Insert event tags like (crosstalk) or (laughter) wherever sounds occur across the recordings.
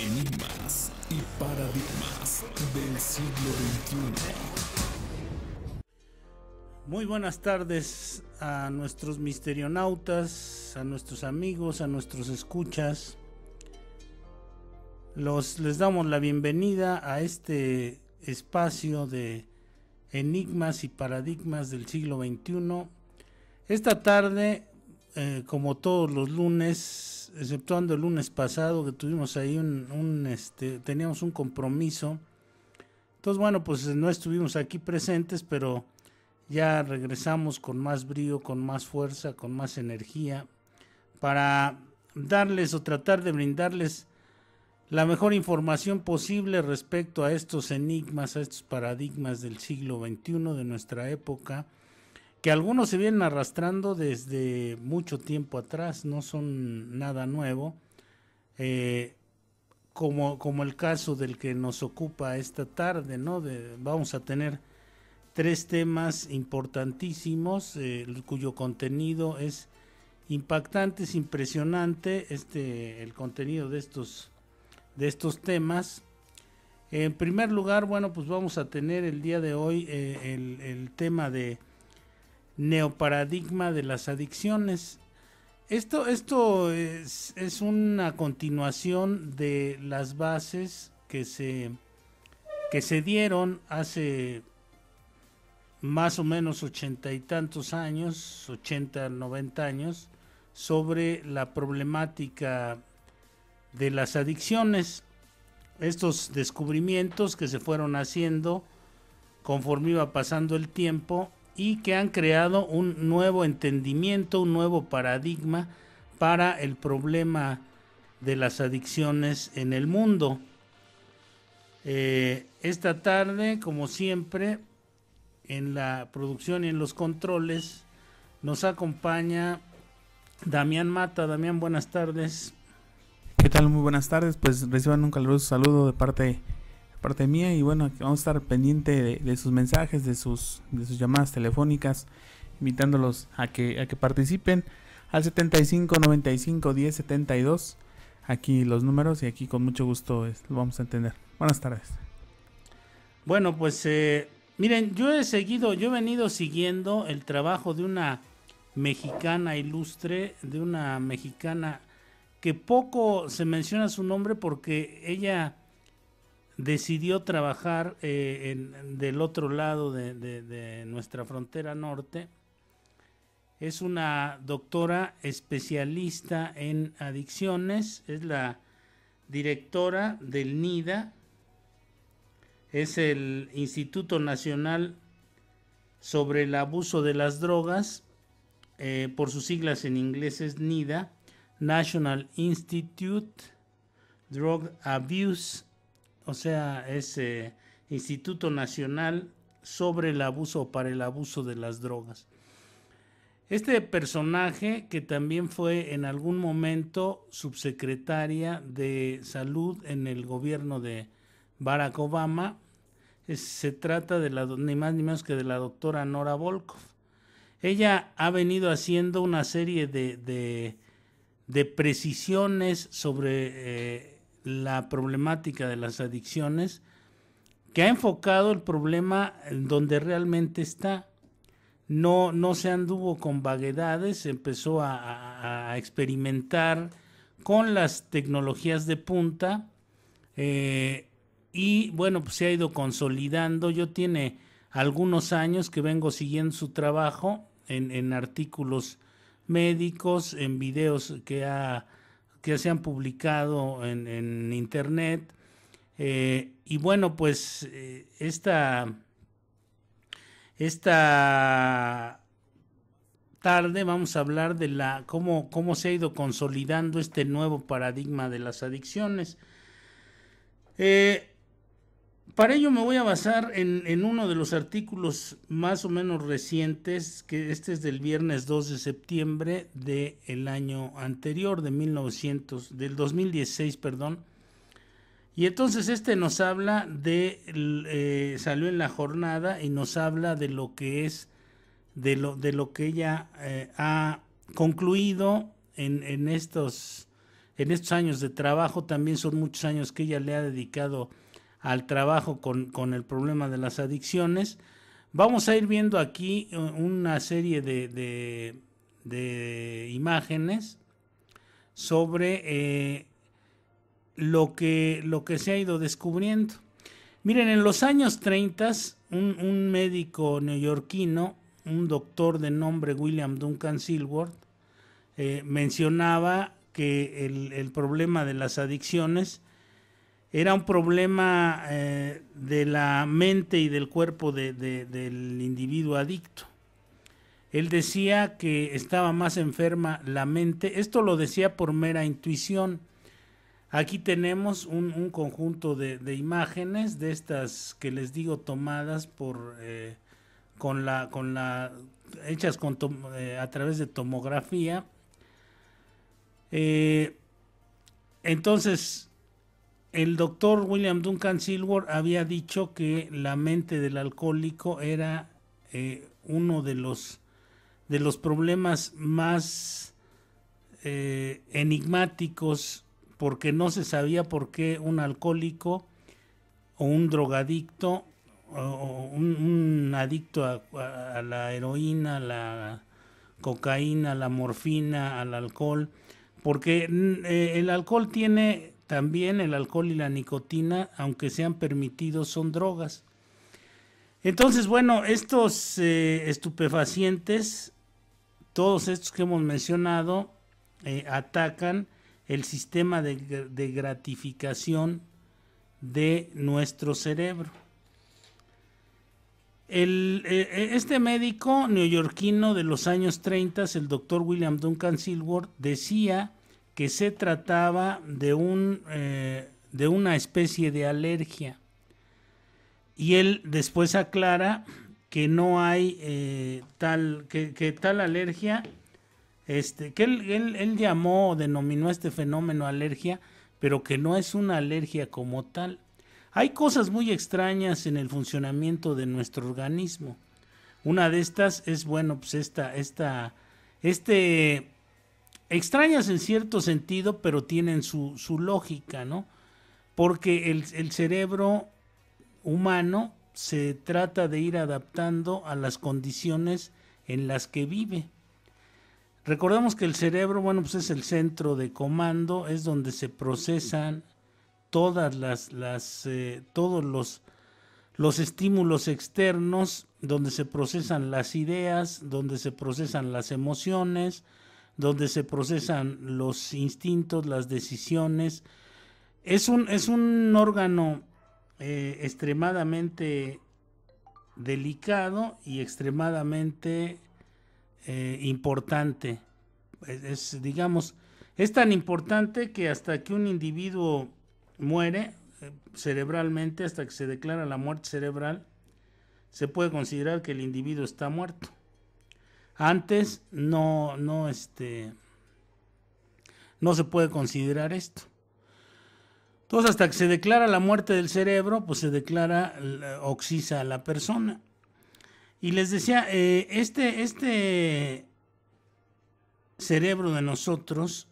enigmas y paradigmas del siglo XXI. Muy buenas tardes a nuestros misterionautas, a nuestros amigos, a nuestros escuchas. Los, les damos la bienvenida a este espacio de enigmas y paradigmas del siglo XXI. Esta tarde eh, como todos los lunes, exceptuando el lunes pasado que tuvimos ahí un, este, teníamos un compromiso. Entonces, bueno, pues eh, no estuvimos aquí presentes, pero ya regresamos con más brío, con más fuerza, con más energía, para darles o tratar de brindarles la mejor información posible respecto a estos enigmas, a estos paradigmas del siglo XXI, de nuestra época que algunos se vienen arrastrando desde mucho tiempo atrás, no son nada nuevo, eh, como, como el caso del que nos ocupa esta tarde, ¿no? vamos a tener tres temas importantísimos, eh, cuyo contenido es impactante, es impresionante, este, el contenido de estos, de estos temas. En primer lugar, bueno, pues vamos a tener el día de hoy eh, el tema de neoparadigma de las adicciones. Esto, esto es, una continuación de las bases que se, que se dieron hace más o menos ochenta y tantos años, 80, 90 años, sobre la problemática de las adicciones. Estos descubrimientos que se fueron haciendo conforme iba pasando el tiempo y que han creado un nuevo entendimiento, un nuevo paradigma para el problema de las adicciones en el mundo. Eh, esta tarde, como siempre, en la producción y en los controles, nos acompaña Damián Mata. Damián, buenas tardes. ¿Qué tal? Muy buenas tardes. Pues reciban un caluroso saludo de parte parte mía y bueno, vamos a estar pendiente de, sus mensajes, de sus, de sus llamadas telefónicas, invitándolos a que, a que participen al 75 95 10 72. Aquí los números y aquí con mucho gusto lo vamos a entender. Buenas tardes. Bueno, pues eh, miren, yo he seguido, yo he venido siguiendo el trabajo de una mexicana ilustre, de una mexicana que poco se menciona su nombre porque ella decidió trabajar eh, del otro lado de, nuestra frontera norte. Es una doctora especialista en adicciones, es la directora del NIDA, es el Instituto Nacional sobre el Abuso de las Drogas, eh, por sus siglas en inglés es NIDA, National Institute Drug Abuse o sea, es eh, Instituto Nacional sobre el Abuso o para el Abuso de las Drogas. Este personaje, que también fue en algún momento subsecretaria de salud en el gobierno de Barack Obama, eh, se trata de la, ni más ni menos que de la doctora Nora Volkov. Ella ha venido haciendo una serie de, de, de precisiones sobre... Eh, la problemática de las adicciones, que ha enfocado el problema donde realmente está. No, no se anduvo con vaguedades, empezó a, experimentar con las tecnologías de punta eh, y bueno, pues se ha ido consolidando. Yo tiene algunos años que vengo siguiendo su trabajo en, en artículos médicos, en videos que ha que se han publicado en, en internet. Eh, y bueno, pues eh, esta, tarde vamos a hablar de la cómo, cómo se ha ido consolidando este nuevo paradigma de las adicciones. Eh, para ello me voy a basar en, uno de los artículos más o menos recientes, que este es del viernes 2 de septiembre del año anterior, de novecientos del 2016, perdón. Y entonces este nos habla de, eh, salió en la jornada y nos habla de lo que es, de lo, de lo que ella eh, ha concluido en, en, estos, en estos años de trabajo. También son muchos años que ella le ha dedicado al trabajo con, el problema de las adicciones. Vamos a ir viendo aquí eh, una serie de, imágenes sobre eh, lo, que, lo que se ha ido descubriendo. Miren, en los años 30, un, médico neoyorquino, un doctor de nombre William Duncan Silward, eh, mencionaba que el, el, problema de las adicciones era un problema eh, de la mente y del cuerpo del individuo adicto. Él decía que estaba más enferma la mente. Esto lo decía por mera intuición. Aquí tenemos un, conjunto de, imágenes de estas que les digo tomadas por eh, con la con la hechas con eh, a través de tomografía. entonces el doctor William Duncan Silver había dicho que la mente del alcohólico era eh, uno de los, de los problemas más eh, enigmáticos porque no se sabía por qué un alcohólico o un drogadicto o un, adicto a, la heroína, la cocaína, la morfina, al alcohol, porque mm, eh, el alcohol tiene también el alcohol y la nicotina, aunque sean permitidos, son drogas. Entonces, bueno, estos eh, estupefacientes, todos estos que hemos mencionado, eh, atacan el sistema de, gratificación de nuestro cerebro. Eh, este médico neoyorquino de los años 30, el doctor William Duncan Silward, decía que se trataba de, un, eh, de una especie de alergia. Y él después aclara que no hay eh, tal, que, tal alergia, este, que él, él, él llamó denominó este fenómeno alergia, pero que no es una alergia como tal. Hay cosas muy extrañas en el funcionamiento de nuestro organismo. Una de estas es, bueno, pues esta, esta, este extrañas en cierto sentido, pero tienen su, lógica, ¿no? Porque el, cerebro humano se trata de ir adaptando a las condiciones en las que vive. Recordemos que el cerebro, bueno, pues es el centro de comando, es donde se procesan todas las, las eh, todos los, los estímulos externos, donde se procesan las ideas, donde se procesan las emociones, donde se procesan los instintos, las decisiones. Es un, es un órgano eh, extremadamente delicado y extremadamente eh, importante. Es, digamos, es tan importante que hasta que un individuo muere eh, cerebralmente, hasta que se declara la muerte cerebral, se puede considerar que el individuo está muerto. Antes no, no, este, no se puede considerar esto. Entonces, hasta que se declara la muerte del cerebro, pues se declara eh, oxisa a la persona. Y les decía, eh, este, este cerebro de nosotros,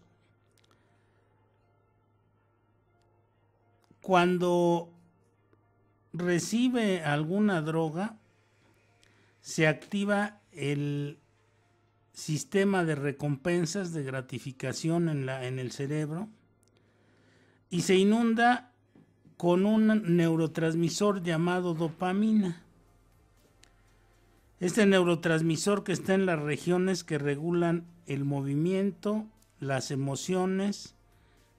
cuando recibe alguna droga, se activa el sistema de recompensas de gratificación en, la, en el cerebro y se inunda con un neurotransmisor llamado dopamina. Este neurotransmisor que está en las regiones que regulan el movimiento, las emociones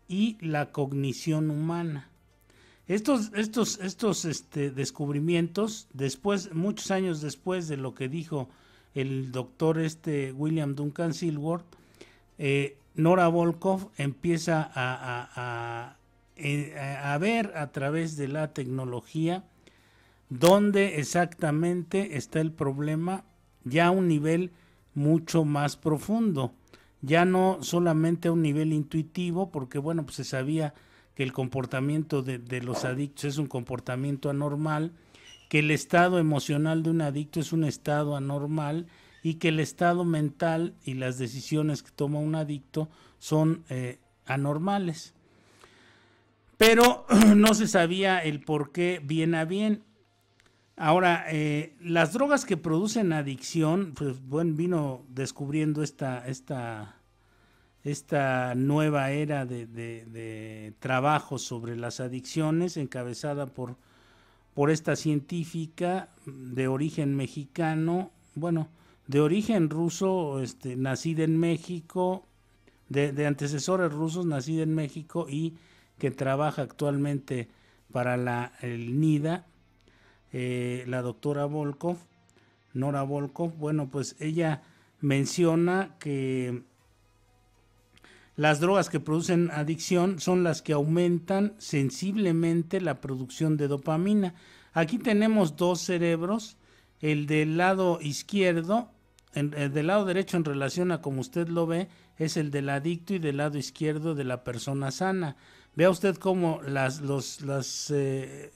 y la cognición humana. Estos, estos, estos este, descubrimientos, después, muchos años después de lo que dijo el doctor este William Duncan Silworth, eh, Nora Volkov empieza eh, a, ver a través de la tecnología dónde exactamente está el problema ya a un nivel mucho más profundo, ya no solamente a un nivel intuitivo, porque bueno, pues se sabía que el comportamiento de, de los adictos es un comportamiento anormal, que el estado emocional de un adicto es un estado anormal y que el estado mental y las decisiones que toma un adicto son eh, anormales. Pero (clears throat) no se sabía el por qué bien a bien. Ahora, eh, las drogas que producen adicción, pues bueno, vino descubriendo esta, esta nueva era de, de, de trabajo sobre las adicciones encabezada por por esta científica de origen mexicano, bueno, de origen ruso, este, nacida en México, de, antecesores rusos, nacida en México y que trabaja actualmente para la el NIDA, eh, la doctora Volkov, Nora Volkov. Bueno, pues ella menciona que las drogas que producen adicción son las que aumentan sensiblemente la producción de dopamina. Aquí tenemos dos cerebros, el del lado izquierdo, el, eh, del lado derecho en relación a como usted lo ve, es el del adicto y del lado izquierdo de la persona sana. Vea usted cómo las, los, eh,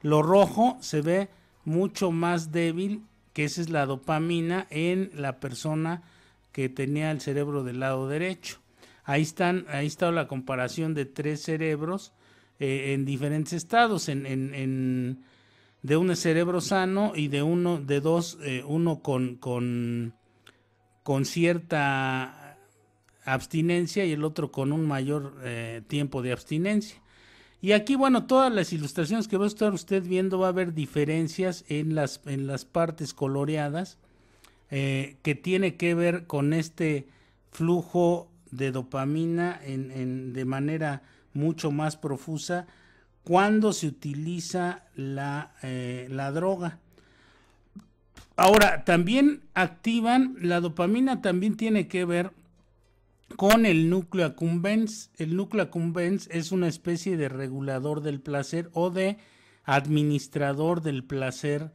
lo rojo se ve mucho más débil, que esa es la dopamina en la persona que tenía el cerebro del lado derecho. Ahí están, ahí está la comparación de tres cerebros eh, en diferentes estados, de un cerebro sano y de uno, de dos, eh, uno con, con, con, cierta abstinencia y el otro con un mayor eh, tiempo de abstinencia. Y aquí, bueno, todas las ilustraciones que va a estar usted viendo va a haber diferencias en las, en las partes coloreadas que tiene que ver con este flujo de dopamina en, de manera mucho más profusa cuando se utiliza eh, la, droga. Ahora, también activan, la dopamina también tiene que ver con el núcleo accumbens. El núcleo accumbens es una especie de regulador del placer o de administrador del placer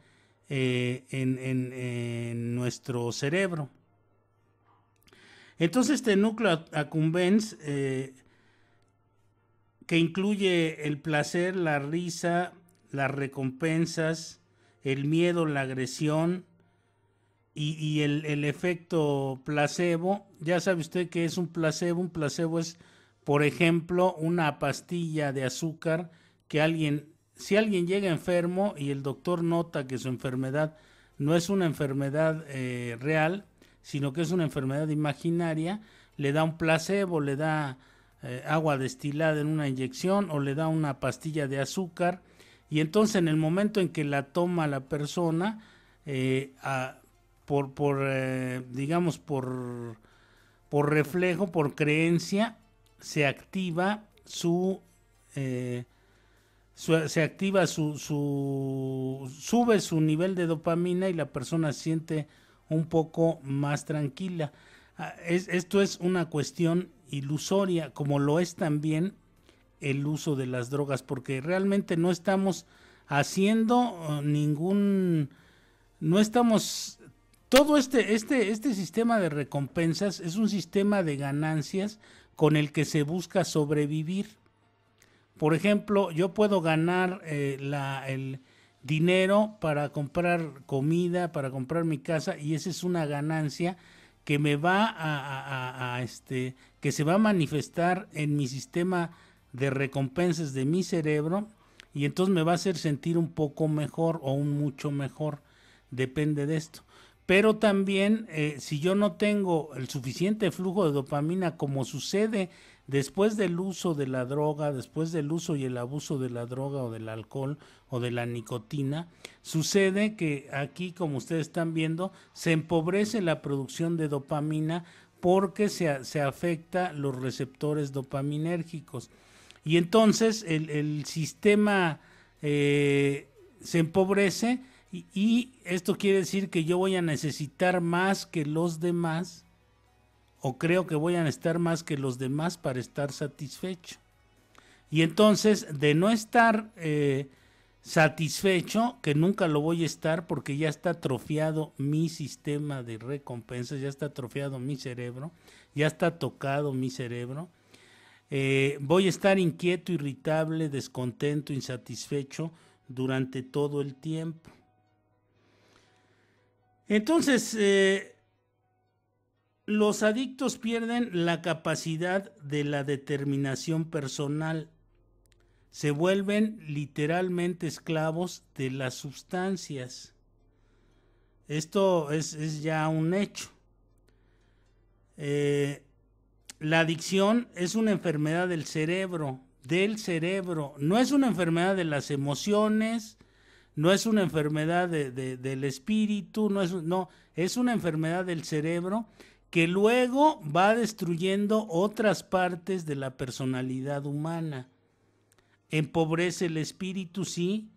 eh, en, nuestro cerebro. Entonces este núcleo accumbens eh, que incluye el placer, la risa, las recompensas, el miedo, la agresión y, el, efecto placebo. Ya sabe usted que es un placebo. Un placebo es, por ejemplo, una pastilla de azúcar que alguien, si alguien llega enfermo y el doctor nota que su enfermedad no es una enfermedad eh, real, sino que es una enfermedad imaginaria, le da un placebo, le da eh, agua destilada en una inyección o le da una pastilla de azúcar y entonces en el momento en que la toma la persona, eh, por, por eh, digamos, por, por reflejo, por creencia, se activa su... se activa su, su, sube su nivel de dopamina y la persona siente un poco más tranquila. Ah, esto es una cuestión ilusoria, como lo es también el uso de las drogas, porque realmente no estamos haciendo eh, ningún, no estamos, todo este, este, este sistema de recompensas es un sistema de ganancias con el que se busca sobrevivir. Por ejemplo, yo puedo ganar eh, la, el, dinero para comprar comida, para comprar mi casa y esa es una ganancia que me va a, este, que se va a manifestar en mi sistema de recompensas de mi cerebro y entonces me va a hacer sentir un poco mejor o un mucho mejor, depende de esto. Pero también eh, si yo no tengo el suficiente flujo de dopamina como sucede después del uso de la droga, después del uso y el abuso de la droga o del alcohol o de la nicotina, sucede que aquí, como ustedes están viendo, se empobrece la producción de dopamina porque se, se afecta los receptores dopaminérgicos. Y entonces el, sistema eh, se empobrece y esto quiere decir que yo voy a necesitar más que los demás o creo que voy a estar más que los demás para estar satisfecho. Y entonces, de no estar eh, satisfecho, que nunca lo voy a estar porque ya está atrofiado mi sistema de recompensas, ya está atrofiado mi cerebro, ya está tocado mi cerebro. Eh, voy a estar inquieto, irritable, descontento, insatisfecho durante todo el tiempo. Entonces, eh, los adictos pierden la capacidad de la determinación personal. Se vuelven literalmente esclavos de las sustancias. Esto es, ya un hecho. Eh, la adicción es una enfermedad del cerebro, del cerebro. No es una enfermedad de las emociones, no es una enfermedad del espíritu, no es, no, es una enfermedad del cerebro que luego va destruyendo otras partes de la personalidad humana. Empobrece el espíritu, sí.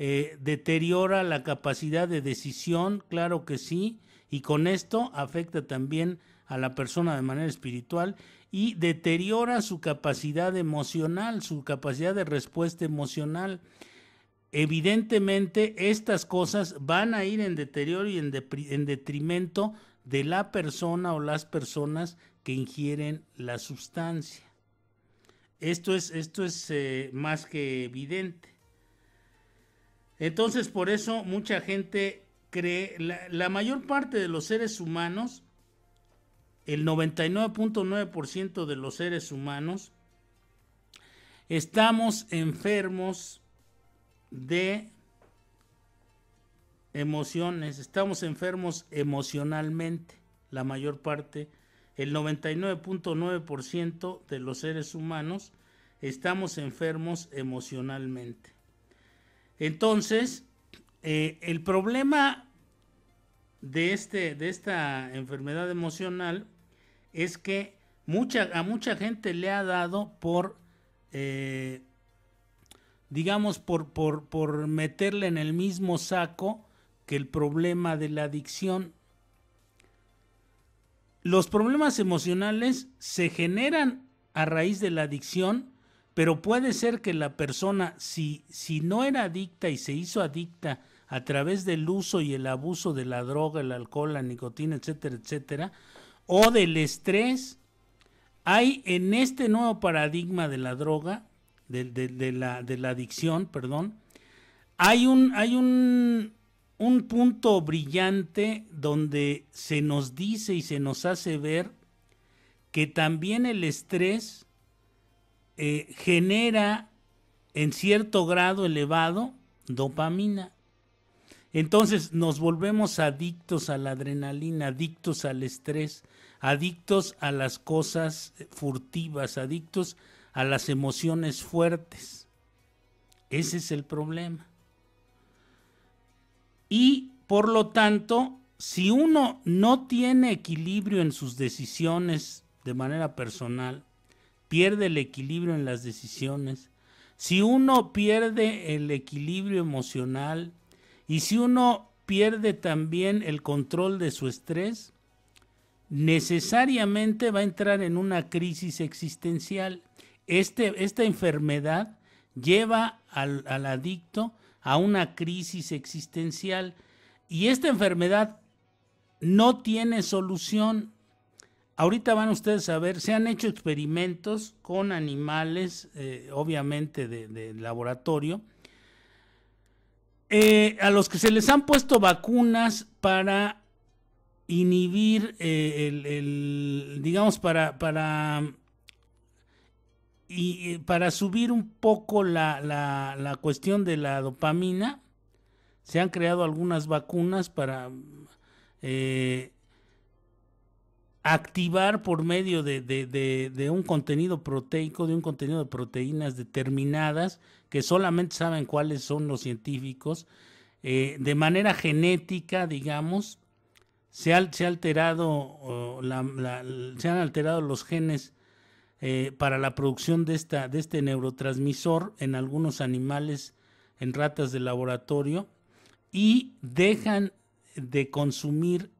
Eh, deteriora la capacidad de decisión, claro que sí. Y con esto afecta también a la persona de manera espiritual y deteriora su capacidad emocional, su capacidad de respuesta emocional. Evidentemente, estas cosas van a ir en deterioro y en, en detrimento de la persona o las personas que ingieren la sustancia. Esto es, esto es eh, más que evidente. Entonces, por eso mucha gente cree, la, la mayor parte de los seres humanos, el 99.9% de los seres humanos, estamos enfermos de emociones, estamos enfermos emocionalmente, la mayor parte, el 99.9% de los seres humanos estamos enfermos emocionalmente. Entonces, eh, el problema de, este, de esta enfermedad emocional es que mucha, a mucha gente le ha dado por, eh, digamos, por, por, por meterle en el mismo saco que el problema de la adicción. Los problemas emocionales se generan a raíz de la adicción, pero puede ser que la persona, si, si no era adicta y se hizo adicta a través del uso y el abuso de la droga, el alcohol, la nicotina, etcétera, etcétera, o del estrés, hay en este nuevo paradigma de la droga, de, la, de la, adicción, perdón, hay un, hay un un punto brillante donde se nos dice y se nos hace ver que también el estrés eh, genera en cierto grado elevado dopamina. Entonces nos volvemos adictos a la adrenalina, adictos al estrés, adictos a las cosas furtivas, adictos a las emociones fuertes. Ese es el problema. Y por lo tanto, si uno no tiene equilibrio en sus decisiones de manera personal, pierde el equilibrio en las decisiones, si uno pierde el equilibrio emocional y si uno pierde también el control de su estrés, necesariamente va a entrar en una crisis existencial. Este, esta enfermedad lleva al, al adicto a una crisis existencial. Y esta enfermedad no tiene solución. Ahorita van ustedes a ver, se han hecho experimentos con animales, eh, obviamente de, laboratorio, eh, a los que se les han puesto vacunas para inhibir eh, el, digamos, para, para y para subir un poco la, cuestión de la dopamina, se han creado algunas vacunas para eh, activar por medio de, un contenido proteico, de un contenido de proteínas determinadas, que solamente saben cuáles son los científicos, eh, de manera genética, digamos, se ha, alterado, se han alterado los genes eh, para la producción de, esta, de este neurotransmisor en algunos animales, en ratas de laboratorio, y dejan de consumir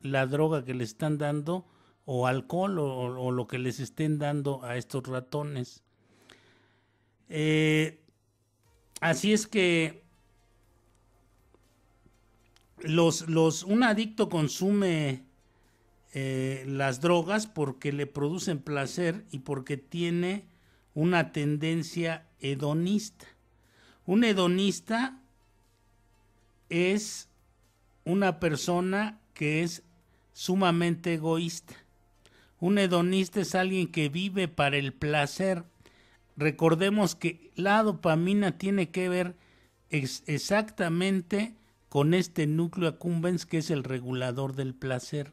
la droga que le están dando o alcohol o, lo que les estén dando a estos ratones. Eh, así es que los, los, un adicto consume eh, las drogas porque le producen placer y porque tiene una tendencia hedonista. Un hedonista es una persona que es sumamente egoísta. Un hedonista es alguien que vive para el placer. Recordemos que la dopamina tiene que ver exactamente con este núcleo accumbens que es el regulador del placer.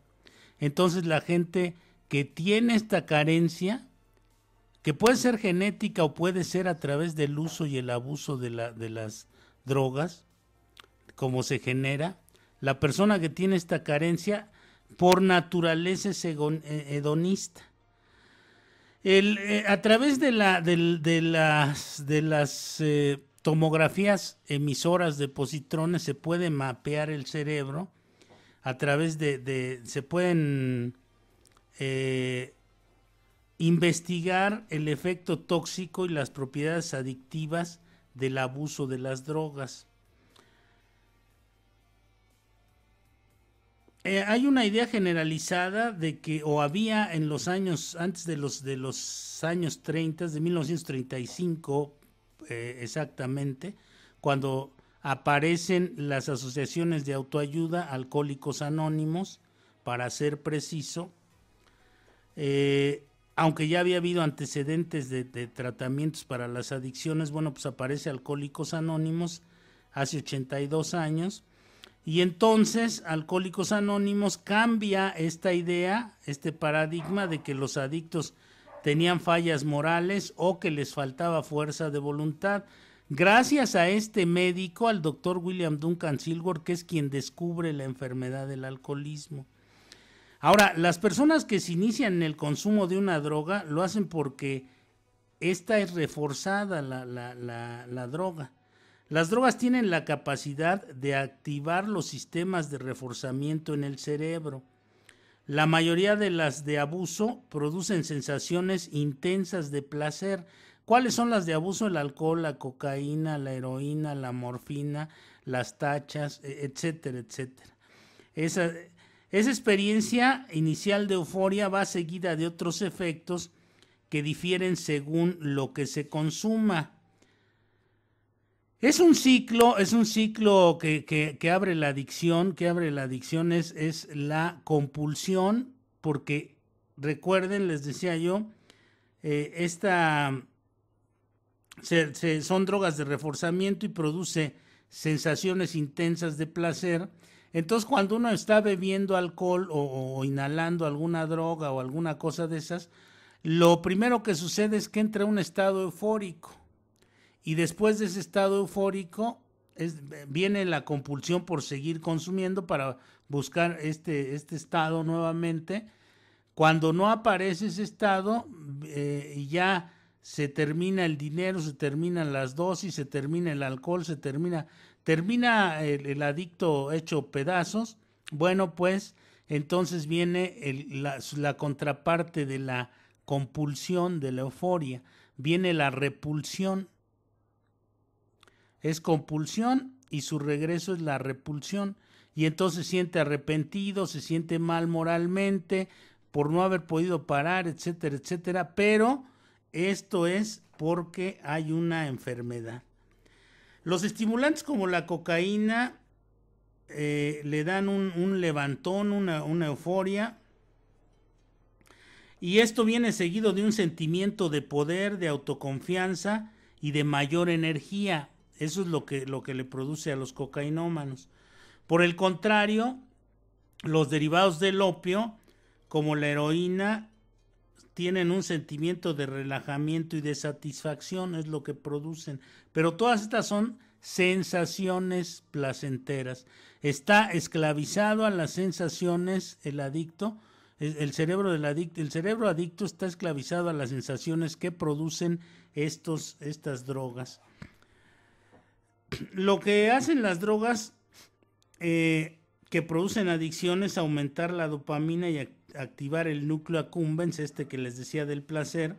Entonces la gente que tiene esta carencia, que puede ser genética o puede ser a través del uso y el abuso de, las drogas, como se genera, la persona que tiene esta carencia por naturaleza es eh, hedonista. Eh, a través de, la, las, de las eh, tomografías emisoras de positrones se puede mapear el cerebro a través de, se pueden eh, investigar el efecto tóxico y las propiedades adictivas del abuso de las drogas. Eh, hay una idea generalizada de que o había en los años antes de los de los años 30, de 1935 eh, exactamente, cuando aparecen las asociaciones de autoayuda, alcohólicos anónimos, para ser preciso, eh, aunque ya había habido antecedentes de, de, tratamientos para las adicciones, bueno, pues aparece Alcohólicos Anónimos hace 82 años. Y entonces Alcohólicos Anónimos cambia esta idea, este paradigma de que los adictos tenían fallas morales o que les faltaba fuerza de voluntad. Gracias a este médico, al doctor William Duncan Silver, que es quien descubre la enfermedad del alcoholismo. Ahora, las personas que se inician en el consumo de una droga lo hacen porque esta es reforzada la, la droga. Las drogas tienen la capacidad de activar los sistemas de reforzamiento en el cerebro. La mayoría de las de abuso producen sensaciones intensas de placer, ¿Cuáles son las de abuso? El alcohol, la cocaína, la heroína, la morfina, las tachas, e, etcétera, etcétera. Esa, experiencia inicial de euforia va seguida de otros efectos que difieren según lo que se consuma. Es un ciclo, es un ciclo que, abre la adicción, que abre la adicción es, la compulsión, porque recuerden, les decía yo, eh, esta se, son drogas de reforzamiento y produce sensaciones intensas de placer. Entonces, cuando uno está bebiendo alcohol o, inhalando alguna droga o alguna cosa de esas, lo primero que sucede es que entra un estado eufórico. Y después de ese estado eufórico, viene la compulsión por seguir consumiendo para buscar este, este estado nuevamente. Cuando no aparece ese estado, eh, ya se termina el dinero, se terminan las dosis, se termina el alcohol, se termina, termina el, adicto hecho pedazos. Bueno, pues entonces viene la, la contraparte de la compulsión, de la euforia, viene la repulsión. Es compulsión y su regreso es la repulsión. Y entonces se siente arrepentido, se siente mal moralmente por no haber podido parar, etcétera, etcétera, pero esto es porque hay una enfermedad. Los estimulantes como la cocaína eh, le dan un, levantón, una, euforia. Y esto viene seguido de un sentimiento de poder, de autoconfianza y de mayor energía. Eso es lo que, lo que le produce a los cocainómanos. Por el contrario, los derivados del opio, como la heroína, tienen un sentimiento de relajamiento y de satisfacción, es lo que producen. Pero todas estas son sensaciones placenteras. Está esclavizado a las sensaciones el adicto, el cerebro del adicto, el cerebro adicto está esclavizado a las sensaciones que producen estos, estas drogas. Lo que hacen las drogas eh, que producen adicciones es aumentar la dopamina y, activar el núcleo accumbens, este que les decía del placer,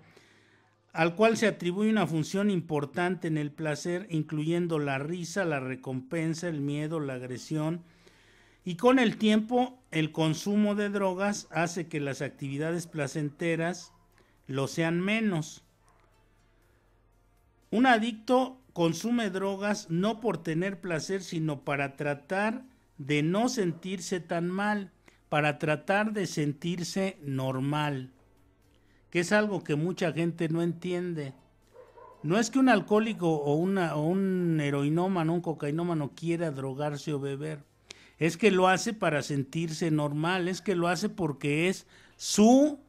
al cual se atribuye una función importante en el placer, incluyendo la risa, la recompensa, el miedo, la agresión. Y con el tiempo, el consumo de drogas hace que las actividades placenteras lo sean menos. Un adicto consume drogas no por tener placer, sino para tratar de no sentirse tan mal para tratar de sentirse normal, que es algo que mucha gente no entiende. No es que un alcohólico o, un heroinómano, un cocainómano quiera drogarse o beber. Es que lo hace para sentirse normal, es que lo hace porque es su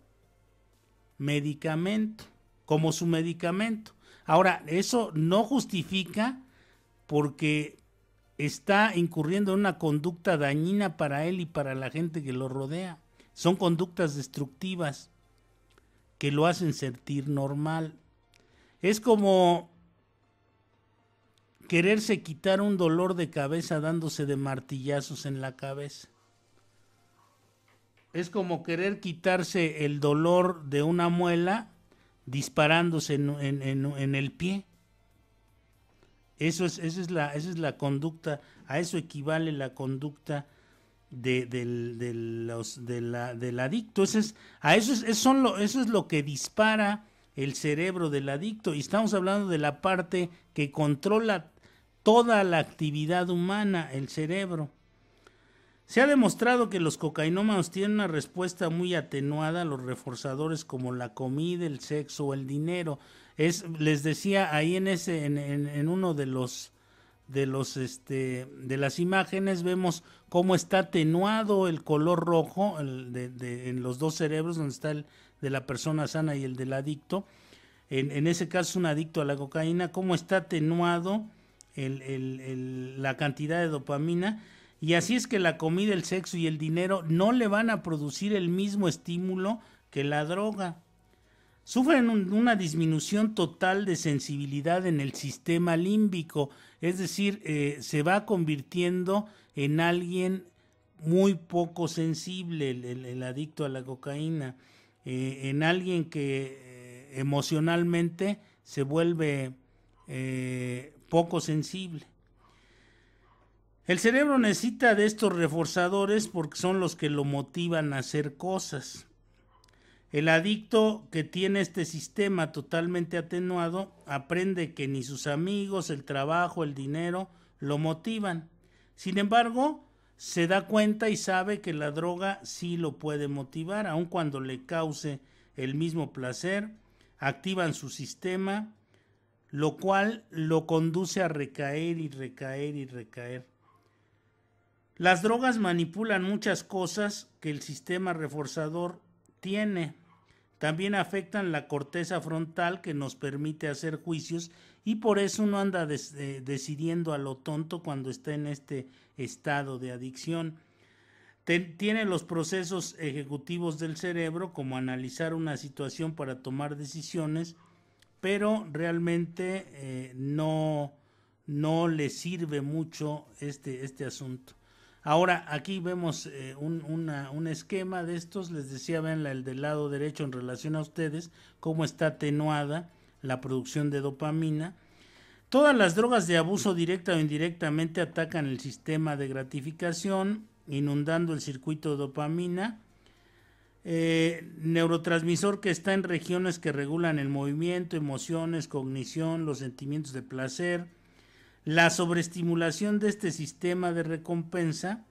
medicamento, como su medicamento. Ahora, eso no justifica porque está incurriendo en una conducta dañina para él y para la gente que lo rodea. Son conductas destructivas que lo hacen sentir normal. Es como quererse quitar un dolor de cabeza dándose de martillazos en la cabeza. Es como querer quitarse el dolor de una muela disparándose en, en el pie. Eso es, esa, es la, es la conducta, a eso equivale la conducta de, del, los, de la, del adicto. Eso es, a eso es, lo, eso es lo que dispara el cerebro del adicto. Y estamos hablando de la parte que controla toda la actividad humana, el cerebro. Se ha demostrado que los cocainómanos tienen una respuesta muy atenuada a los reforzadores como la comida, el sexo o el dinero les decía ahí en ese, en, uno de los de los este de las imágenes vemos cómo está atenuado el color rojo en los dos cerebros donde está el de la persona sana y el del adicto en, ese caso un adicto a la cocaína cómo está atenuado la cantidad de dopamina y así es que la comida el sexo y el dinero no le van a producir el mismo estímulo que la droga sufren una disminución total de sensibilidad en el sistema límbico, es decir, eh, se va convirtiendo en alguien muy poco sensible, el, adicto a la cocaína, eh, en alguien que eh, emocionalmente se vuelve poco sensible. El cerebro necesita de estos reforzadores porque son los que lo motivan a hacer cosas. El adicto que tiene este sistema totalmente atenuado aprende que ni sus amigos, el trabajo, el dinero lo motivan. Sin embargo, se da cuenta y sabe que la droga sí lo puede motivar, aun cuando le cause el mismo placer, activan su sistema, lo cual lo conduce a recaer y recaer y recaer. Las drogas manipulan muchas cosas que el sistema reforzador tiene. También afectan la corteza frontal que nos permite hacer juicios y por eso uno anda eh, decidiendo a lo tonto cuando está en este estado de adicción. tiene los procesos ejecutivos del cerebro como analizar una situación para tomar decisiones, pero realmente eh, no, no le sirve mucho este, este asunto. Ahora, aquí vemos eh, un, esquema de estos. Les decía, ven el del lado derecho en relación a ustedes, cómo está atenuada la producción de dopamina. Todas las drogas de abuso directa o indirectamente atacan el sistema de gratificación, inundando el circuito de dopamina. Eh, neurotransmisor que está en regiones que regulan el movimiento, emociones, cognición, los sentimientos de placer la sobreestimulación de este sistema de recompensa,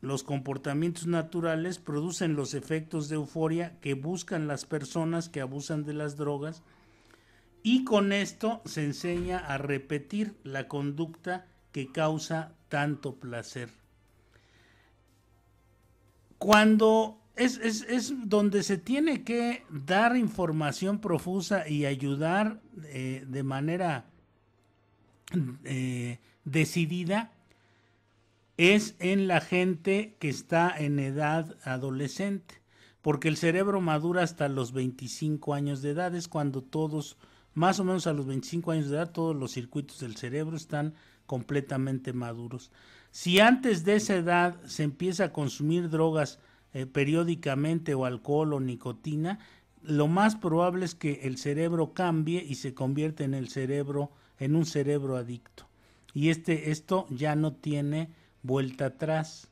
los comportamientos naturales producen los efectos de euforia que buscan las personas que abusan de las drogas y con esto se enseña a repetir la conducta que causa tanto placer. Cuando es, donde se tiene que dar información profusa y ayudar eh, de manera eh, decidida es en la gente que está en edad adolescente, porque el cerebro madura hasta los 25 años de edad, es cuando todos, más o menos a los 25 años de edad, todos los circuitos del cerebro están completamente maduros. Si antes de esa edad se empieza a consumir drogas eh, periódicamente o alcohol o nicotina, lo más probable es que el cerebro cambie y se convierta en el cerebro en un cerebro adicto. Y este, esto ya no tiene vuelta atrás.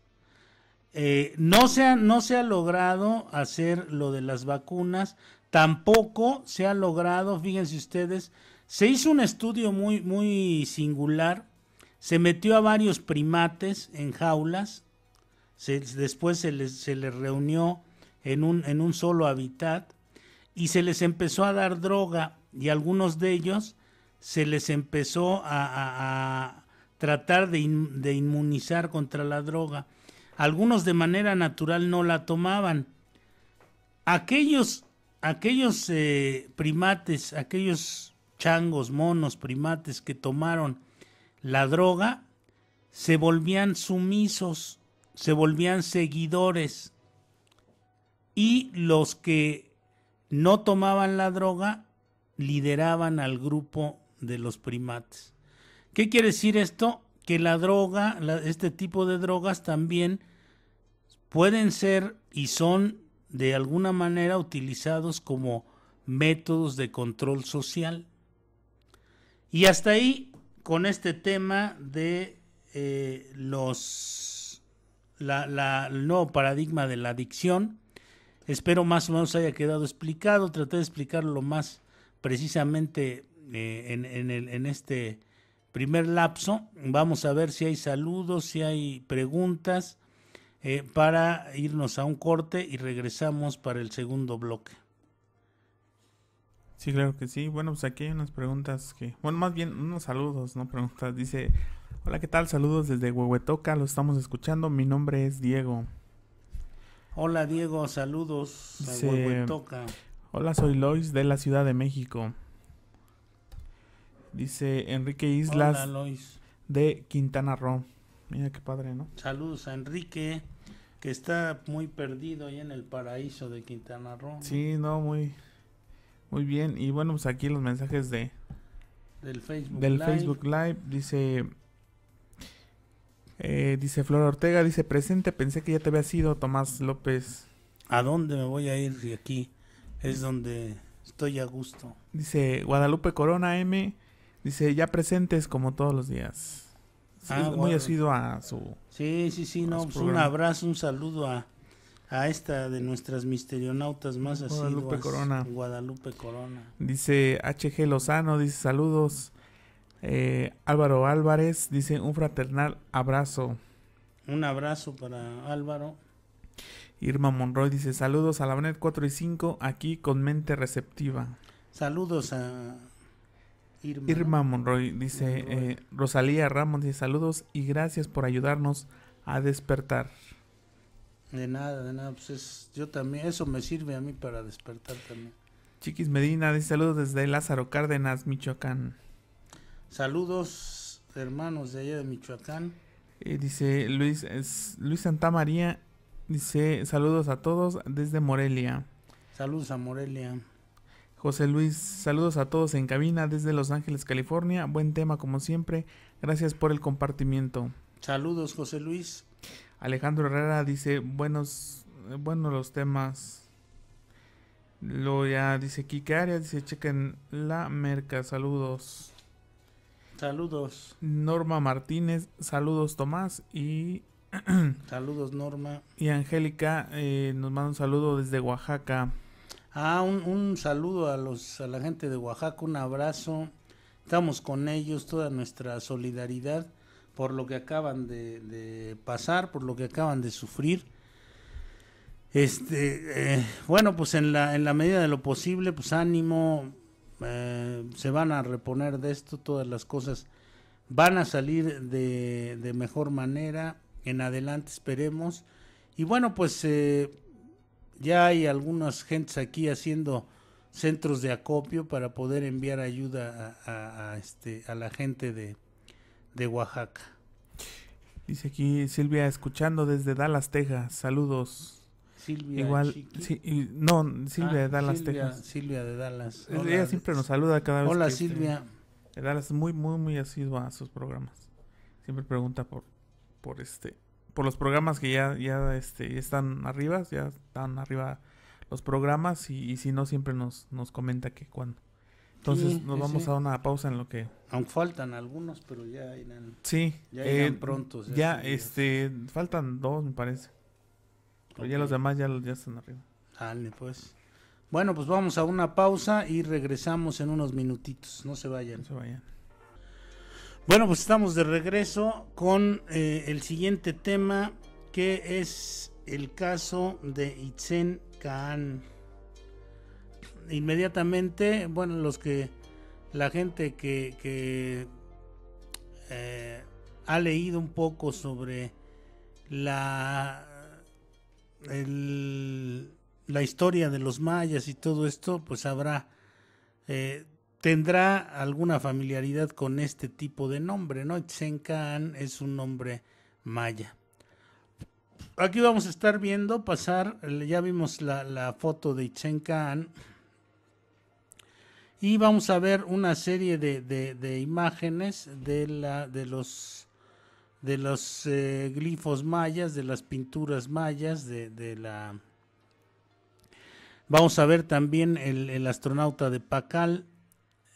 Eh, no, se ha, no se ha logrado hacer lo de las vacunas, tampoco se ha logrado, fíjense ustedes, se hizo un estudio muy, muy singular, se metió a varios primates en jaulas, después se les, se reunió en un, en un solo hábitat y se les empezó a dar droga y algunos de ellos se les empezó a, tratar de, inmunizar contra la droga. Algunos de manera natural no la tomaban. Aquellos, aquellos eh, primates, aquellos changos, monos, primates que tomaron la droga, se volvían sumisos, se volvían seguidores. Y los que no tomaban la droga lideraban al grupo de los primates. ¿Qué quiere decir esto? Que la droga, este tipo de drogas también pueden ser y son de alguna manera utilizados como métodos de control social. Y hasta ahí con este tema de eh, los la, el nuevo paradigma de la adicción. Espero más o menos haya quedado explicado. Traté de explicarlo más precisamente eh, en, en, el, en este primer lapso. Vamos a ver si hay saludos, si hay preguntas, eh, para irnos a un corte y regresamos para el segundo bloque. Sí, claro que sí. Bueno, pues aquí hay unas preguntas que, bueno, más bien unos saludos, no preguntas. Dice, hola, ¿qué tal? Saludos desde Huehuetoca, lo estamos escuchando. Mi nombre es Diego. Hola Diego, saludos. Huehuetoca. Hola, soy Lois de la Ciudad de México. Dice Enrique Islas de Quintana Roo. Mira qué padre, ¿no? Saludos a Enrique, que está muy perdido ahí en el paraíso de Quintana Roo. Sí, no, muy, muy bien. Y bueno, pues aquí los mensajes de... Del Facebook Live. Dice... Eh, dice Flor Ortega, dice presente, pensé que ya te había sido Tomás López. ¿A dónde me voy a ir si aquí es donde estoy a gusto? Dice Guadalupe Corona M. Dice, ya presentes como todos los días. Ah, muy asiduo a su... Sí, sí, sí, no, pues un abrazo, un saludo a, a esta de nuestras misterionautas más asiduas. Guadalupe Corona. Guadalupe Corona. Dice HG Lozano, dice saludos. Eh, Álvaro Álvarez dice un fraternal abrazo. Un abrazo para Álvaro. Irma Monroy dice saludos a la Banet 4 y 5 aquí con mente receptiva. Saludos a Irma, Monroy dice, eh, Rosalía Ramos dice saludos y gracias por ayudarnos a despertar. De nada, de nada, pues yo también, eso me sirve a mí para despertar también. Chiquis Medina dice saludos desde Lázaro Cárdenas, Michoacán. Saludos, hermanos de allá de Michoacán. Eh, dice Luis, es, Luis Santa María, dice saludos a todos desde Morelia. Saludos a Morelia. José Luis, saludos a todos en cabina desde Los Ángeles, California. Buen tema como siempre. Gracias por el compartimiento. Saludos, José Luis. Alejandro Herrera dice, buenos, buenos los temas. Lo ya dice Kike Arias, dice, chequen la merca. Saludos. Saludos. Norma Martínez, saludos Tomás y... (clears throat) saludos Norma. Y Angélica eh, nos manda un saludo desde Oaxaca. Ah, un, saludo a, los, a la gente de Oaxaca, un abrazo. Estamos con ellos, toda nuestra solidaridad por lo que acaban de, pasar, por lo que acaban de sufrir. Este, eh, bueno, pues en la, en la medida de lo posible, pues ánimo, eh, se van a reponer de esto, todas las cosas van a salir de, de mejor manera, en adelante esperemos. Y bueno, pues eh, ya hay algunas gentes aquí haciendo centros de acopio para poder enviar ayuda a, este, a la gente de, Oaxaca. Dice aquí Silvia, escuchando desde Dallas, Texas. Saludos. Silvia. Igual, no, Silvia de ah, Dallas, Silvia, Texas. Silvia de Dallas. Ella siempre nos saluda cada vez. Hola, este, Silvia. de Dallas muy, muy, muy asidua a sus programas. Siempre pregunta por, por este, por los programas que ya, ya, este, están arriba, ya están arriba los programas y, si no siempre nos, nos comenta que cuando Entonces nos vamos a una pausa en lo que... Aunque faltan algunos, pero ya irán... Sí. Ya irán eh, pronto Ya, este, faltan dos me parece. Pero ya los demás ya, ya están arriba. Dale, pues. Bueno, pues vamos a una pausa y regresamos en unos minutitos. No se vayan. No se vayan. Bueno, pues estamos de regreso con eh, el siguiente tema que es el caso de Itzen Kaan. Inmediatamente, bueno, los que la gente que, eh, ha leído un poco sobre la la historia de los mayas y todo esto, pues habrá eh, tendrá alguna familiaridad con este tipo de nombre, ¿no? Kaan es un nombre maya. Aquí vamos a estar viendo pasar, ya vimos la, foto de Tsenkaan y vamos a ver una serie de, imágenes de, los, de los eh, glifos mayas, de las pinturas mayas, de, la... Vamos a ver también el, el astronauta de Pacal,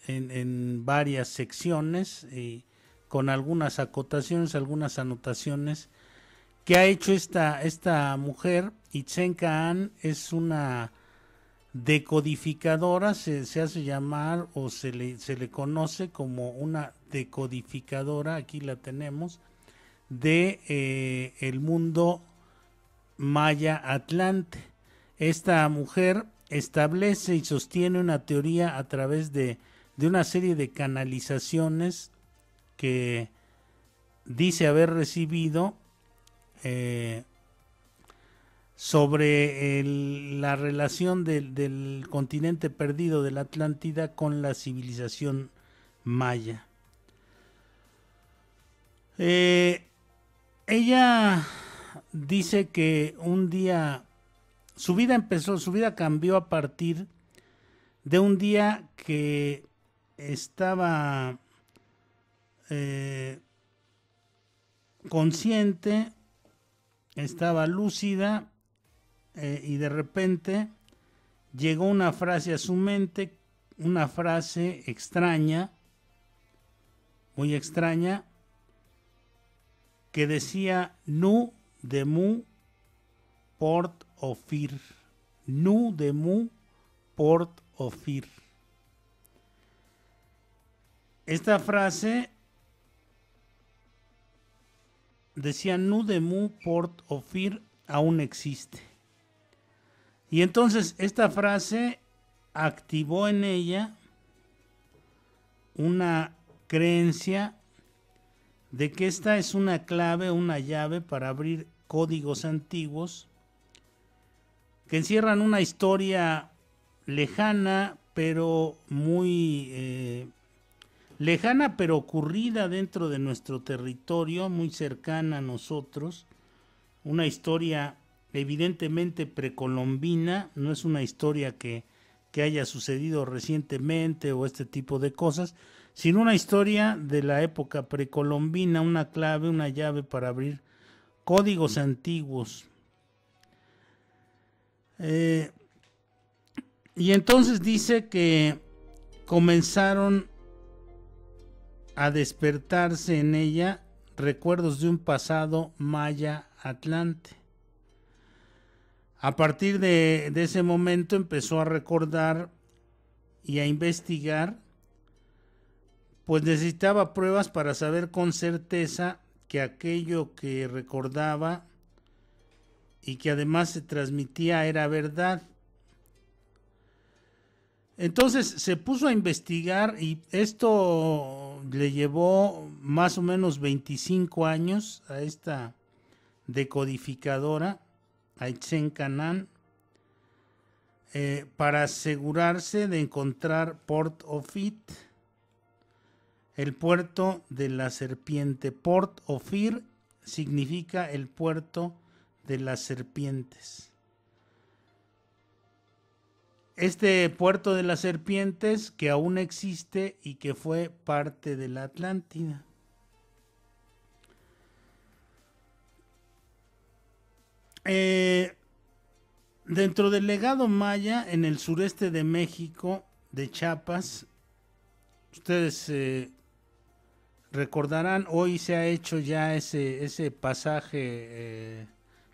en, varias secciones y con algunas acotaciones, algunas anotaciones que ha hecho esta, esta mujer. Itzenka An es una decodificadora, se, hace llamar o se le, se le conoce como una decodificadora, aquí la tenemos, de eh, el mundo maya atlante. Esta mujer establece y sostiene una teoría a través de de una serie de canalizaciones que dice haber recibido eh, sobre la relación del continente perdido de la Atlántida con la civilización maya. Eh, ella dice que un día su vida empezó, su vida cambió a partir de un día que estaba eh, consciente, estaba lúcida eh, y de repente llegó una frase a su mente, una frase extraña, muy extraña, que decía nu de mu port Ofir, Nu de mu port Ofir. Esta frase decía Nudemu Port Ofir aún existe. Y entonces esta frase activó en ella una creencia de que esta es una clave, una llave para abrir códigos antiguos que encierran una historia lejana pero muy eh, lejana pero ocurrida dentro de nuestro territorio, muy cercana a nosotros, una historia evidentemente precolombina, no es una historia que, haya sucedido recientemente o este tipo de cosas, sino una historia de la época precolombina, una clave, una llave para abrir códigos antiguos. Eh, y entonces dice que comenzaron a despertarse en ella recuerdos de un pasado maya atlante. A partir de, de, ese momento empezó a recordar y a investigar, pues necesitaba pruebas para saber con certeza que aquello que recordaba y que además se transmitía era verdad. Entonces se puso a investigar y esto le llevó más o menos 25 años a esta decodificadora, a eh, para asegurarse de encontrar Port of Fit, el puerto de la serpiente. Port of significa el puerto de las serpientes. Este puerto de las serpientes que aún existe y que fue parte de la Atlántida. Eh, dentro del legado maya en el sureste de México, de Chiapas, ustedes eh, recordarán, hoy se ha hecho ya ese, ese pasaje, eh,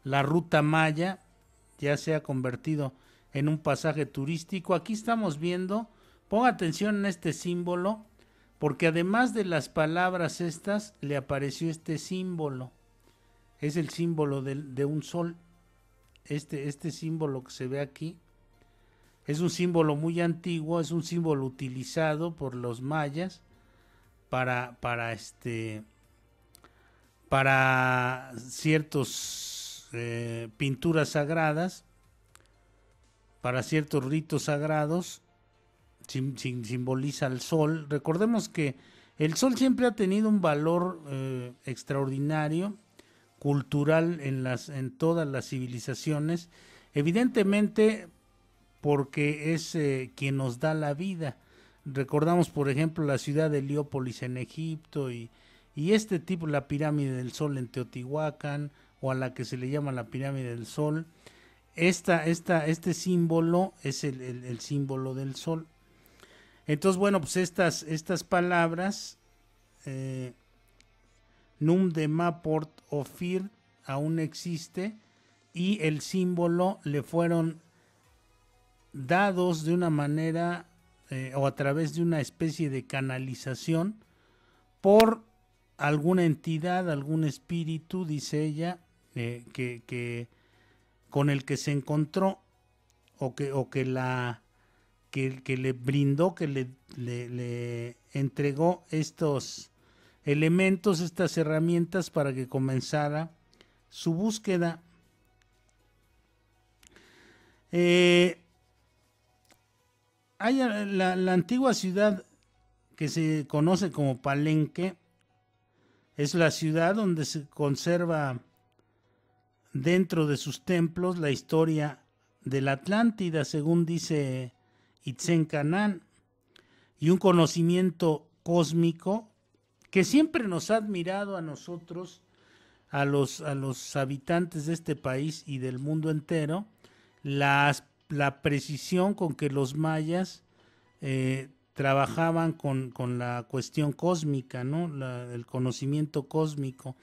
la ruta maya, ya se ha convertido en un pasaje turístico. Aquí estamos viendo, ponga atención en este símbolo, porque además de las palabras estas, le apareció este símbolo. Es el símbolo de, un sol. Este, este símbolo que se ve aquí es un símbolo muy antiguo, es un símbolo utilizado por los mayas para, para este para ciertas eh, pinturas sagradas para ciertos ritos sagrados, simboliza al sol. Recordemos que el sol siempre ha tenido un valor eh, extraordinario, cultural en, las, en todas las civilizaciones, evidentemente porque es eh, quien nos da la vida. Recordamos, por ejemplo, la ciudad de Heliópolis en Egipto y, y este tipo, la pirámide del sol en Teotihuacán, o a la que se le llama la pirámide del sol esta, este símbolo es el, símbolo del sol. Entonces, bueno, pues estas, estas palabras, eh, num de maport ofir, aún existe, y el símbolo le fueron dados de una manera eh, o a través de una especie de canalización por alguna entidad, algún espíritu, dice ella, eh, que con el que se encontró o que, o que la que, que le brindó, que le, entregó estos elementos, estas herramientas para que comenzara su búsqueda. Eh, hay la, antigua ciudad que se conoce como Palenque, es la ciudad donde se conserva dentro de sus templos la historia de la Atlántida, según dice Itzen y un conocimiento cósmico que siempre nos ha admirado a nosotros, a los, a los habitantes de este país y del mundo entero, las, la precisión con que los mayas eh, trabajaban con, con, la cuestión cósmica, ¿no? La, el conocimiento cósmico.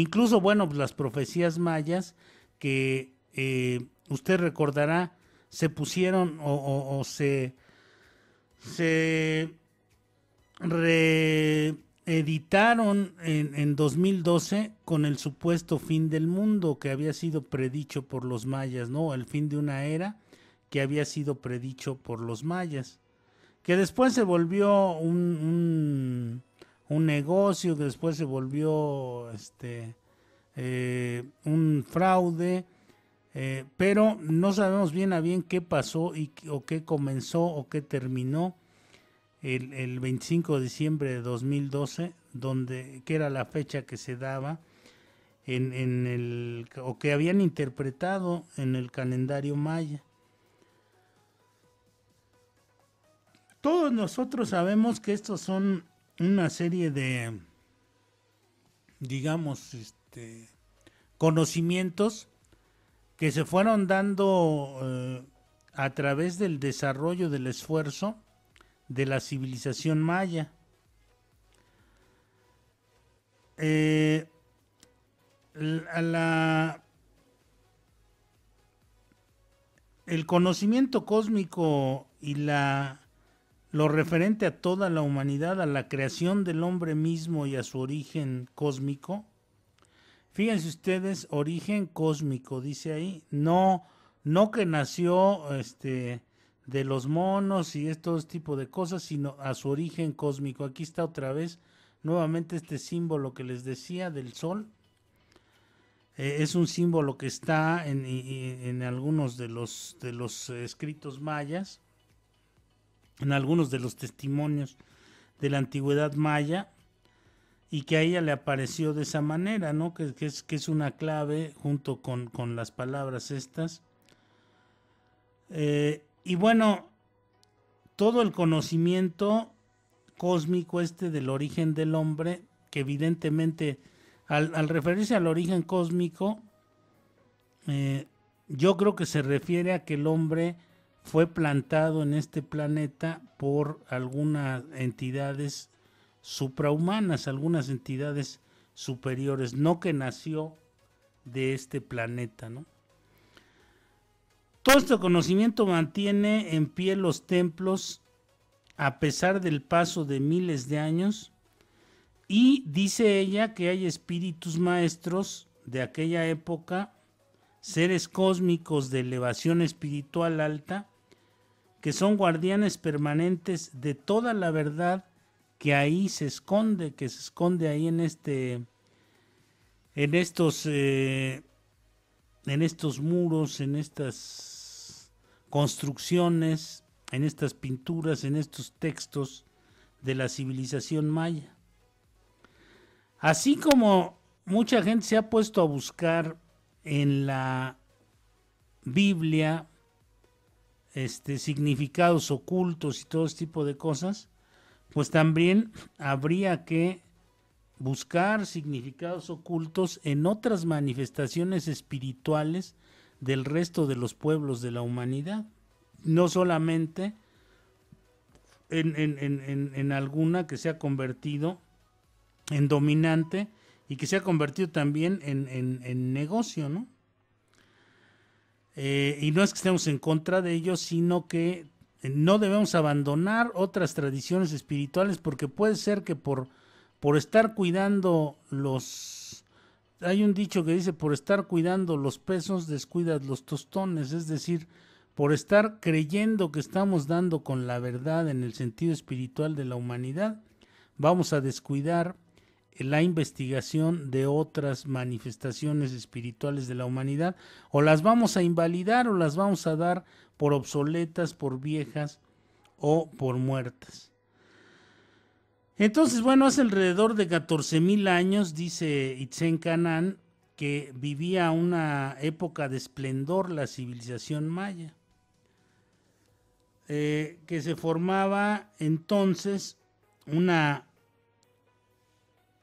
Incluso, bueno, pues, las profecías mayas que eh, usted recordará se pusieron o, se, reeditaron en, 2012 con el supuesto fin del mundo que había sido predicho por los mayas, ¿no? El fin de una era que había sido predicho por los mayas, que después se volvió un un negocio que después se volvió este, eh, un fraude, eh, pero no sabemos bien a bien qué pasó y, o qué comenzó o qué terminó el, 25 de diciembre de 2012, donde, que era la fecha que se daba. En, el o que habían interpretado en el calendario maya. Todos nosotros sabemos que estos son una serie de, digamos, este, conocimientos que se fueron dando eh, a través del desarrollo del esfuerzo de la civilización maya. Eh, la, el conocimiento cósmico y la lo referente a toda la humanidad, a la creación del hombre mismo y a su origen cósmico. Fíjense ustedes, origen cósmico, dice ahí, no, no que nació este, de los monos y estos tipo de cosas, sino a su origen cósmico. Aquí está otra vez, nuevamente este símbolo que les decía del sol. Eh, es un símbolo que está en, algunos de los, de los eh, escritos mayas en algunos de los testimonios de la antigüedad maya y que a ella le apareció de esa manera, ¿no? Que, es, que es, una clave junto con, con las palabras estas. Eh, y bueno, todo el conocimiento cósmico este del origen del hombre, que evidentemente al, al referirse al origen cósmico, eh, yo creo que se refiere a que el hombre fue plantado en este planeta por algunas entidades suprahumanas, algunas entidades superiores, no que nació de este planeta, ¿no? Todo este conocimiento mantiene en pie los templos a pesar del paso de miles de años y dice ella que hay espíritus maestros de aquella época, seres cósmicos de elevación espiritual alta, que son guardianes permanentes de toda la verdad que ahí se esconde, que se esconde ahí en este, en estos, eh, en estos muros, en estas construcciones, en estas pinturas, en estos textos de la civilización maya. Así como mucha gente se ha puesto a buscar en la Biblia este, significados ocultos y todo ese tipo de cosas, pues también habría que buscar significados ocultos en otras manifestaciones espirituales del resto de los pueblos de la humanidad, no solamente en, en alguna que se ha convertido en dominante y que se ha convertido también en, negocio, ¿no? Eh, y no es que estemos en contra de ellos, sino que eh, no debemos abandonar otras tradiciones espirituales porque puede ser que por, por estar cuidando los... Hay un dicho que dice, por estar cuidando los pesos descuidas los tostones, es decir, por estar creyendo que estamos dando con la verdad en el sentido espiritual de la humanidad, vamos a descuidar la investigación de otras manifestaciones espirituales de la humanidad, o las vamos a invalidar o las vamos a dar por obsoletas, por viejas o por muertas. Entonces, bueno, hace alrededor de 14.000 años, dice Itzen Canán, que vivía una época de esplendor la civilización maya, eh, que se formaba entonces una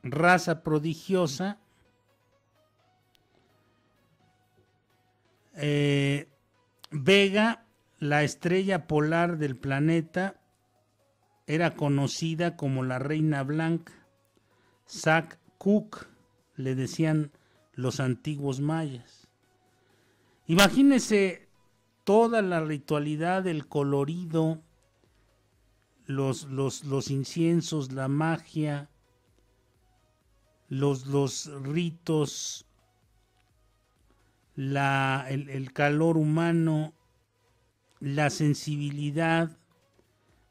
raza prodigiosa. Eh, Vega, la estrella polar del planeta, era conocida como la Reina Blanca. Zac Cook, le decían los antiguos mayas. imagínese toda la ritualidad, el colorido, los, los, los inciensos, la magia, los, ritos, el, el calor humano, la sensibilidad,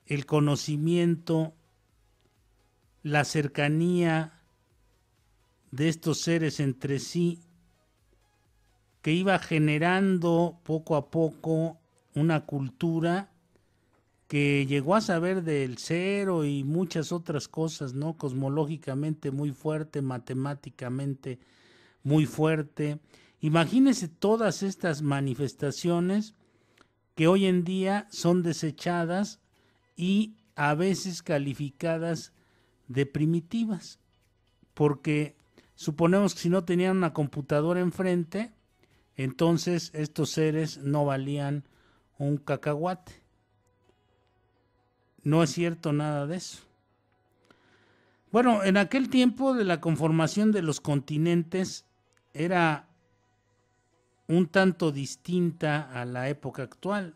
el conocimiento, la cercanía de estos seres entre sí, que iba generando poco a poco una cultura que llegó a saber del cero y muchas otras cosas, ¿no? Cosmológicamente muy fuerte, matemáticamente muy fuerte. Imagínense todas estas manifestaciones que hoy en día son desechadas y a veces calificadas de primitivas, porque suponemos que si no tenían una computadora enfrente, entonces estos seres no valían un cacahuate. No es cierto nada de eso. Bueno, en aquel tiempo de la conformación de los continentes era un tanto distinta a la época actual.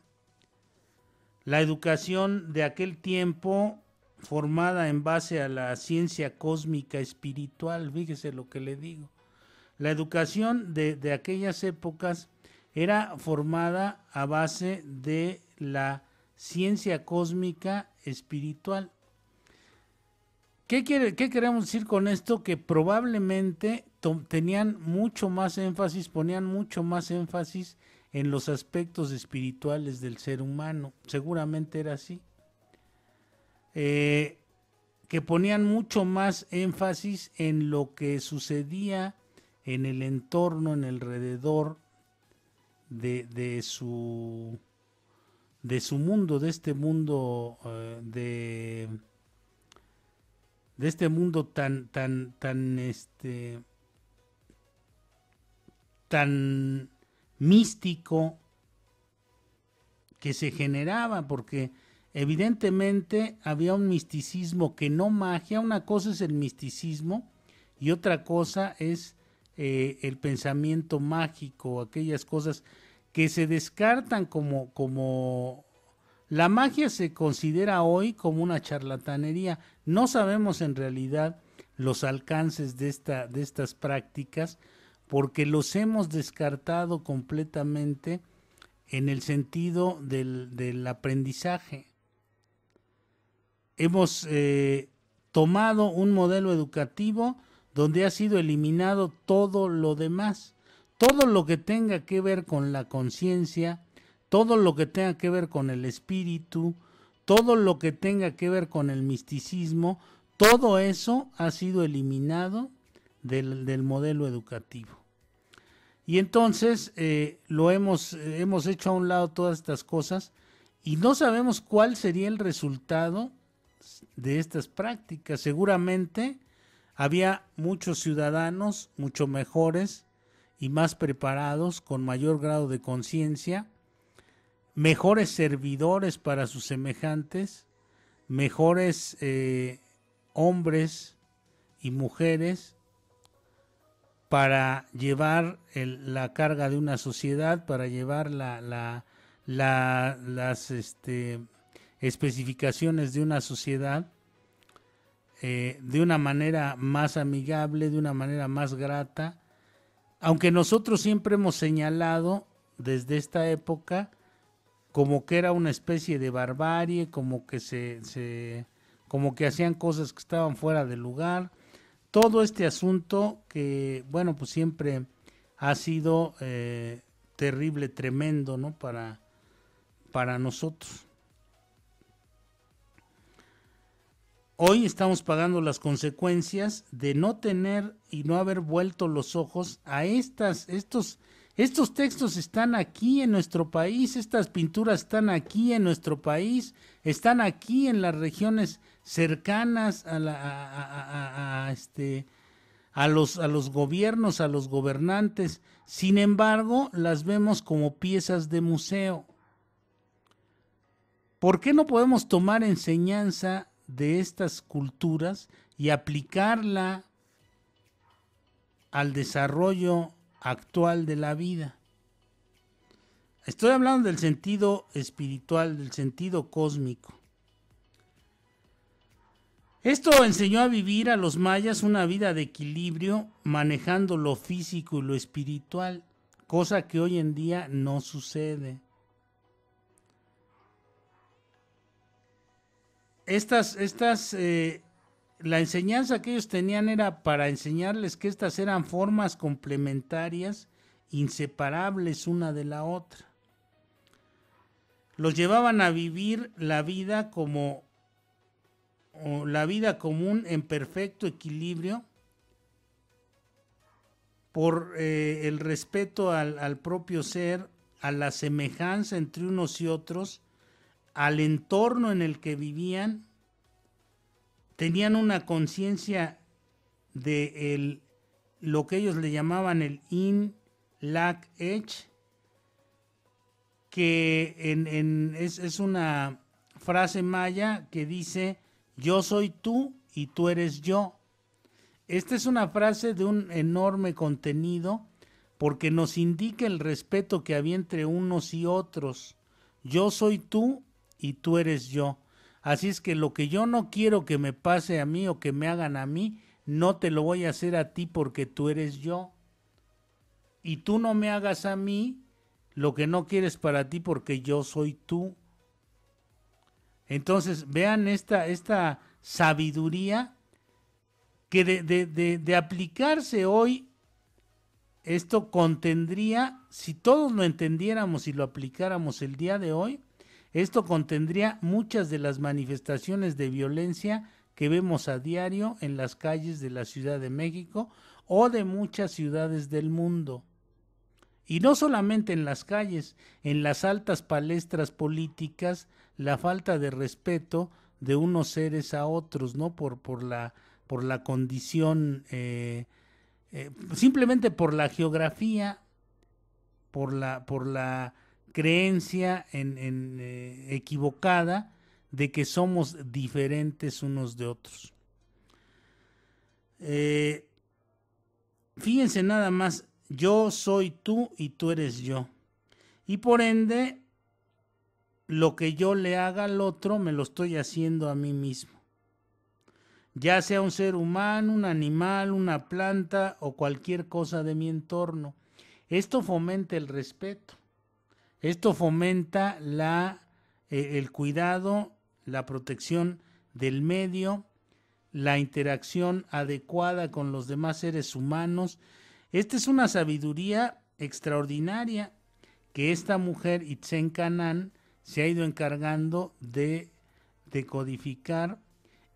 La educación de aquel tiempo formada en base a la ciencia cósmica espiritual, fíjese lo que le digo. La educación de, de aquellas épocas era formada a base de la ciencia cósmica espiritual. ¿Qué, quiere, ¿Qué, queremos decir con esto? Que probablemente tenían mucho más énfasis, ponían mucho más énfasis en los aspectos espirituales del ser humano. Seguramente era así. Eh, que ponían mucho más énfasis en lo que sucedía en el entorno, en elrededor de su de su mundo, de este mundo eh, de de este mundo tan tan tan este tan místico que se generaba porque evidentemente había un misticismo que no magia, una cosa es el misticismo y otra cosa es eh, el pensamiento mágico, aquellas cosas que se descartan como, como la magia se considera hoy como una charlatanería. No sabemos en realidad los alcances de, de estas prácticas porque los hemos descartado completamente en el sentido del, aprendizaje. Hemos eh, tomado un modelo educativo donde ha sido eliminado todo lo demás todo lo que tenga que ver con la conciencia, todo lo que tenga que ver con el espíritu, todo lo que tenga que ver con el misticismo, todo eso ha sido eliminado del, modelo educativo. Y entonces eh, lo hemos, eh, hemos hecho a un lado todas estas cosas y no sabemos cuál sería el resultado de estas prácticas. Seguramente había muchos ciudadanos mucho mejores y más preparados, con mayor grado de conciencia, mejores servidores para sus semejantes, mejores eh, hombres y mujeres para llevar la carga de una sociedad, para llevar las este, especificaciones de una sociedad eh, de una manera más amigable, de una manera más grata, aunque nosotros siempre hemos señalado desde esta época como que era una especie de barbarie, como que se, como que hacían cosas que estaban fuera de lugar. Todo este asunto que, bueno, pues siempre ha sido eh, terrible, tremendo, ¿no? Para, para nosotros. Hoy estamos pagando las consecuencias de no tener y no haber vuelto los ojos a estas, estos, estos textos están aquí en nuestro país, estas pinturas están aquí en nuestro país, están aquí en las regiones cercanas a, este, a los, a los gobiernos, a los gobernantes. Sin embargo, las vemos como piezas de museo. ¿Por qué no podemos tomar enseñanza de estas culturas y aplicarla al desarrollo actual de la vida. Estoy hablando del sentido espiritual, del sentido cósmico. Esto enseñó a vivir a los mayas una vida de equilibrio, manejando lo físico y lo espiritual, cosa que hoy en día no sucede. estas, estas, eh, la enseñanza que ellos tenían era para enseñarles que estas eran formas complementarias, inseparables una de la otra. Los llevaban a vivir la vida como la vida común en perfecto equilibrio por eh, el respeto al, al propio ser, a la semejanza entre unos y otros al entorno en el que vivían, tenían una conciencia de el, lo que ellos le llamaban el in lack edge, que es, es una frase maya que dice, yo soy tú y tú eres yo. Esta es una frase de un enorme contenido porque nos indica el respeto que había entre unos y otros. Yo soy tú y tú eres yo. Así es que lo que yo no quiero que me pase a mí o que me hagan a mí, no te lo voy a hacer a ti porque tú eres yo. Y tú no me hagas a mí lo que no quieres para ti porque yo soy tú. Entonces, vean esta, esta sabiduría que de, de aplicarse hoy esto contendría, si todos lo entendiéramos y lo aplicáramos el día de hoy, esto contendría muchas de las manifestaciones de violencia que vemos a diario en las calles de la Ciudad de México o de muchas ciudades del mundo. Y no solamente en las calles, en las altas palestras políticas, la falta de respeto de unos seres a otros, ¿no? Por, por, la, por la condición, eh, eh, simplemente por la geografía, por la, por la creencia en, eh, equivocada de que somos diferentes unos de otros. Eh, fíjense nada más, yo soy tú y tú eres yo. Y por ende, lo que yo le haga al otro me lo estoy haciendo a mí mismo. Ya sea un ser humano, un animal, una planta o cualquier cosa de mi entorno. Esto fomenta el respeto. Esto fomenta eh, el cuidado, la protección del medio, la interacción adecuada con los demás seres humanos. Esta es una sabiduría extraordinaria que esta mujer, Itzen Canan, se ha ido encargando de decodificar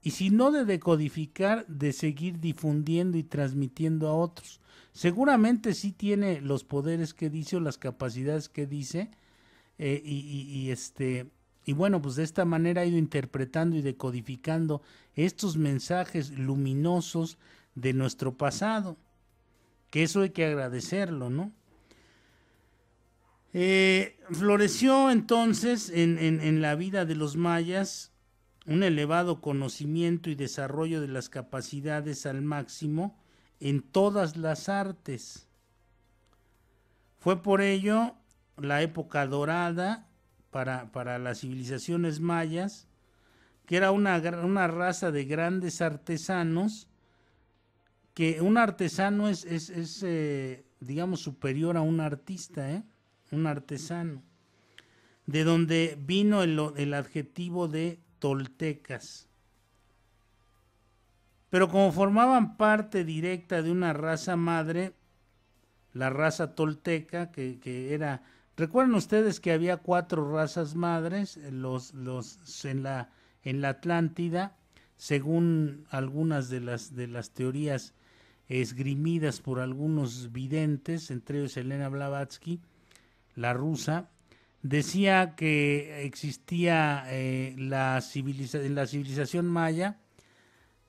y si no de decodificar, de seguir difundiendo y transmitiendo a otros. Seguramente sí tiene los poderes que dice o las capacidades que dice, eh, y, este, y bueno, pues de esta manera ha ido interpretando y decodificando estos mensajes luminosos de nuestro pasado, que eso hay que agradecerlo, ¿no? Eh, floreció entonces en, en la vida de los mayas un elevado conocimiento y desarrollo de las capacidades al máximo en todas las artes. Fue por ello la época dorada para, las civilizaciones mayas, que era una, una, raza de grandes artesanos, que un artesano es, eh, digamos, superior a un artista, ¿eh? un artesano, de donde vino el, el adjetivo de toltecas. Pero como formaban parte directa de una raza madre, la raza tolteca, que, era... Recuerden ustedes que había cuatro razas madres los, los, en, la, en la Atlántida, según algunas de las, de las teorías esgrimidas por algunos videntes, entre ellos Elena Blavatsky, la rusa, decía que existía eh, la la civilización maya,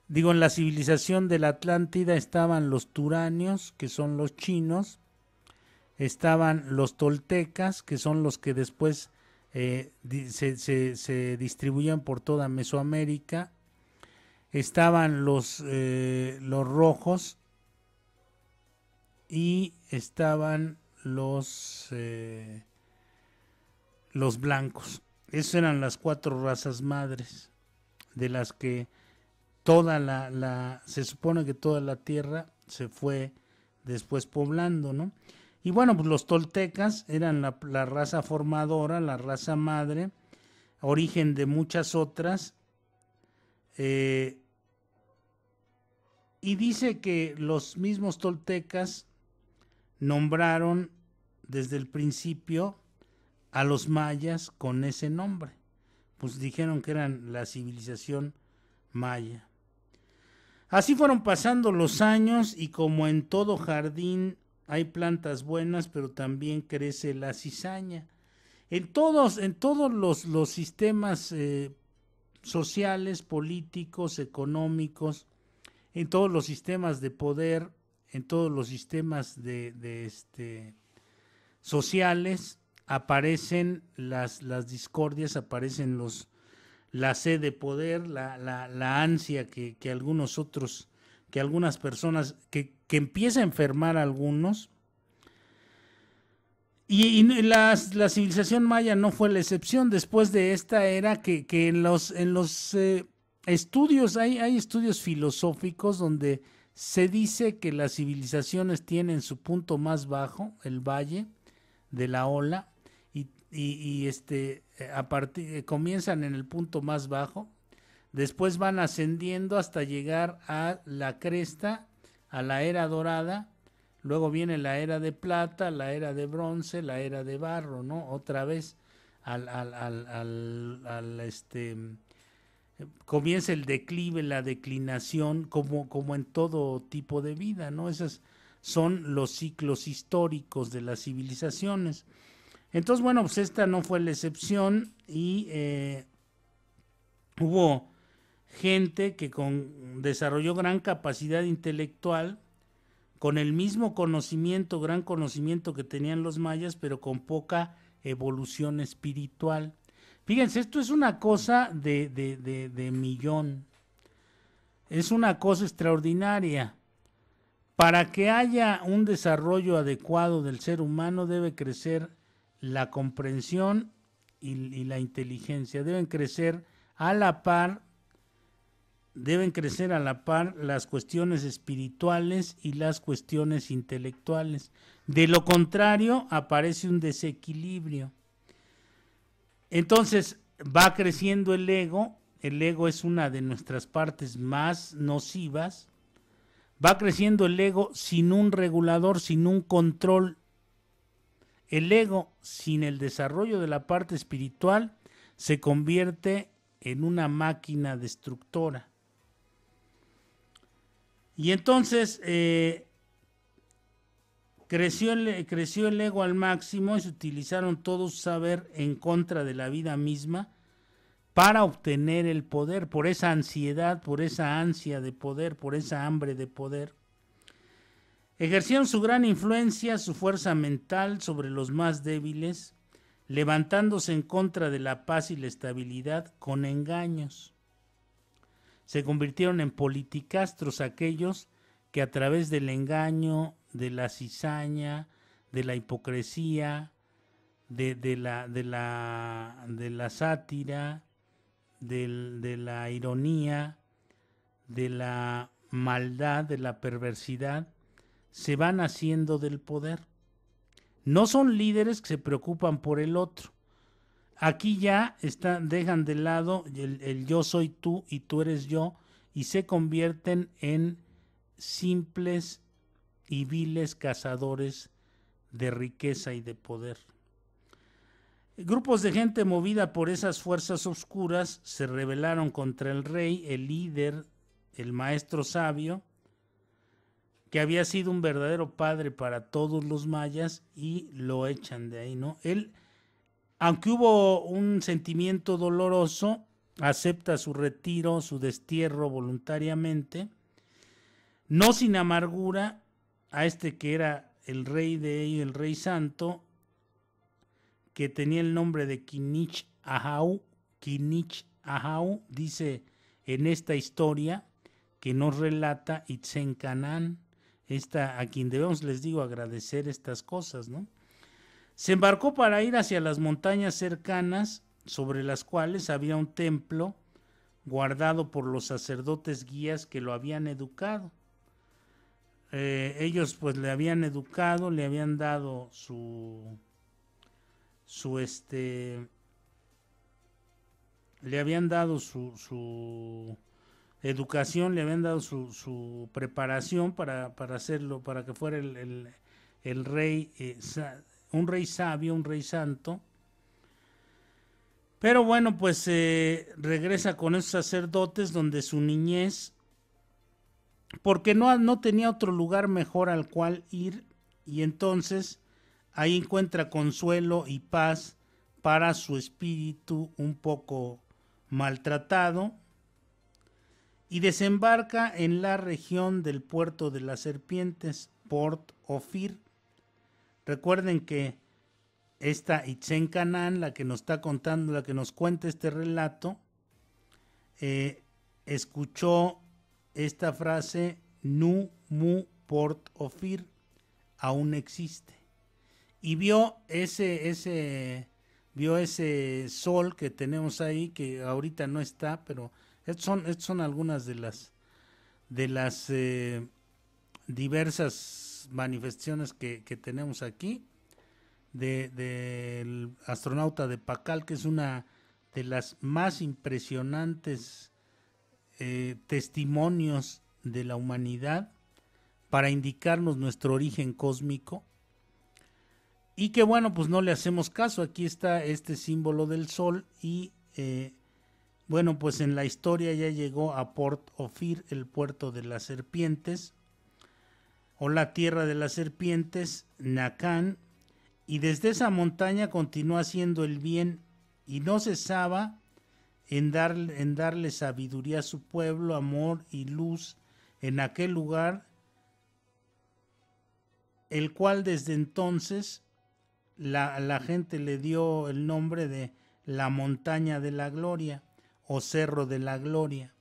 digo, en la civilización de la Atlántida estaban los turanios, que son los chinos, estaban los toltecas, que son los que después eh, se, distribuían por toda Mesoamérica, estaban los, eh, los rojos y estaban los los blancos. Esas eran las cuatro razas madres de las que toda la, la, se supone que toda la tierra se fue después poblando, ¿no? Y bueno, pues los toltecas eran la, la raza formadora, la raza madre, origen de muchas otras. Eh, y dice que los mismos toltecas nombraron desde el principio a los mayas con ese nombre. Pues dijeron que eran la civilización maya. Así fueron pasando los años y como en todo jardín hay plantas buenas, pero también crece la cizaña. En todos, en todos los, sistemas eh, sociales, políticos, económicos, en todos los sistemas de poder, en todos los sistemas de este, sociales, aparecen las, las discordias, aparecen los, la sed de poder, la, la, la ansia que, que, algunos otros, que algunas personas, que, que empieza a enfermar a algunos. Y, las, la civilización maya no fue la excepción después de esta era que, que en los, en los eh, estudios, hay, hay estudios filosóficos donde se dice que las civilizaciones tienen su punto más bajo, el valle de la ola, y, este, eh, a partir, eh, comienzan en el punto más bajo, después van ascendiendo hasta llegar a la cresta, a la era dorada, luego viene la era de plata, la era de bronce, la era de barro, ¿no? Otra vez al, al, este, comienza el declive, la declinación, como, como en todo tipo de vida, ¿no? esas son los ciclos históricos de las civilizaciones. Entonces, bueno, pues esta no fue la excepción y eh, hubo gente que con, desarrolló gran capacidad intelectual, con el mismo conocimiento, gran conocimiento que tenían los mayas, pero con poca evolución espiritual. Fíjense, esto es una cosa de, de millón. Es una cosa extraordinaria. Para que haya un desarrollo adecuado del ser humano debe crecer la comprensión y, la inteligencia. Deben crecer a la par, deben crecer a la par las cuestiones espirituales y las cuestiones intelectuales. De lo contrario, aparece un desequilibrio. Entonces, va creciendo el ego, el ego es una de nuestras partes más nocivas, va creciendo el ego sin un regulador, sin un control el ego sin el desarrollo de la parte espiritual se convierte en una máquina destructora. Y entonces eh, creció, el, creció el ego al máximo y se utilizaron todo su saber en contra de la vida misma para obtener el poder, por esa ansiedad, por esa ansia de poder, por esa hambre de poder. Ejercieron su gran influencia, su fuerza mental sobre los más débiles, levantándose en contra de la paz y la estabilidad con engaños. Se convirtieron en politicastros aquellos que a través del engaño, de la cizaña, de la hipocresía, de, de, la, la, sátira, de la ironía, de la maldad, de la perversidad, se van haciendo del poder. No son líderes que se preocupan por el otro. Aquí ya están, dejan de lado el yo soy tú y tú eres yo y se convierten en simples y viles cazadores de riqueza y de poder. Grupos de gente movida por esas fuerzas oscuras se rebelaron contra el rey, el líder, el maestro sabio, que había sido un verdadero padre para todos los mayas y lo echan de ahí, ¿no? Él, aunque hubo un sentimiento doloroso, acepta su retiro, su destierro voluntariamente, no sin amargura a este que era el rey de ellos, el rey santo, que tenía el nombre de Kinich Ahau, Kinich Ahau, dice en esta historia que nos relata Itzen Canán, esta, a quien debemos, les digo, agradecer estas cosas, ¿no? Se embarcó para ir hacia las montañas cercanas, sobre las cuales había un templo guardado por los sacerdotes guías que lo habían educado. Eh, ellos pues le habían educado, le habían dado su, su este, le habían dado su, su educación, le habían dado su, preparación para, hacerlo, para que fuera el, rey, eh, un rey sabio, un rey santo. Pero bueno, pues eh, regresa con esos sacerdotes donde su niñez, porque no, no tenía otro lugar mejor al cual ir, y entonces ahí encuentra consuelo y paz para su espíritu un poco maltratado, y desembarca en la región del puerto de las serpientes, Port Ophir. Recuerden que esta Itzen Canaan, la que nos está contando, la que nos cuenta este relato, eh, escuchó esta frase, Nu Mu Port Ophir, aún existe. Y vio ese, ese, vio ese sol que tenemos ahí, que ahorita no está, pero estas son, son algunas de las de las eh, diversas manifestaciones que, tenemos aquí del astronauta de Pacal, que es una de las más impresionantes eh, testimonios de la humanidad para indicarnos nuestro origen cósmico. Y que bueno, pues no le hacemos caso. Aquí está este símbolo del Sol y eh, bueno, pues en la historia ya llegó a Port Ophir, el puerto de las serpientes, o la tierra de las serpientes, Nacán, y desde esa montaña continuó haciendo el bien y no cesaba en, en darle sabiduría a su pueblo, amor y luz en aquel lugar, el cual desde entonces la, la gente le dio el nombre de la montaña de la gloria o Cerro de la Gloria.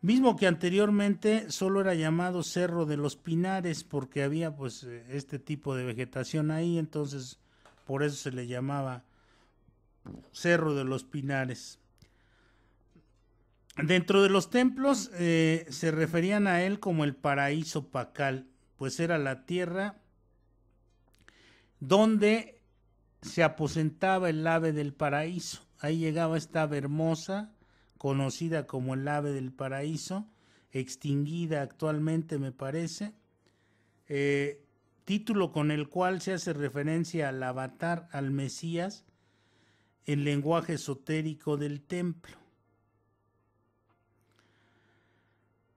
Mismo que anteriormente solo era llamado Cerro de los Pinares porque había pues eh, este tipo de vegetación ahí, entonces por eso se le llamaba Cerro de los Pinares. Dentro de los templos eh, se referían a él como el paraíso pacal, pues era la tierra donde se aposentaba el ave del paraíso. Ahí llegaba esta hermosa, conocida como el ave del paraíso, extinguida actualmente me parece, eh, título con el cual se hace referencia al avatar, al Mesías, el lenguaje esotérico del templo.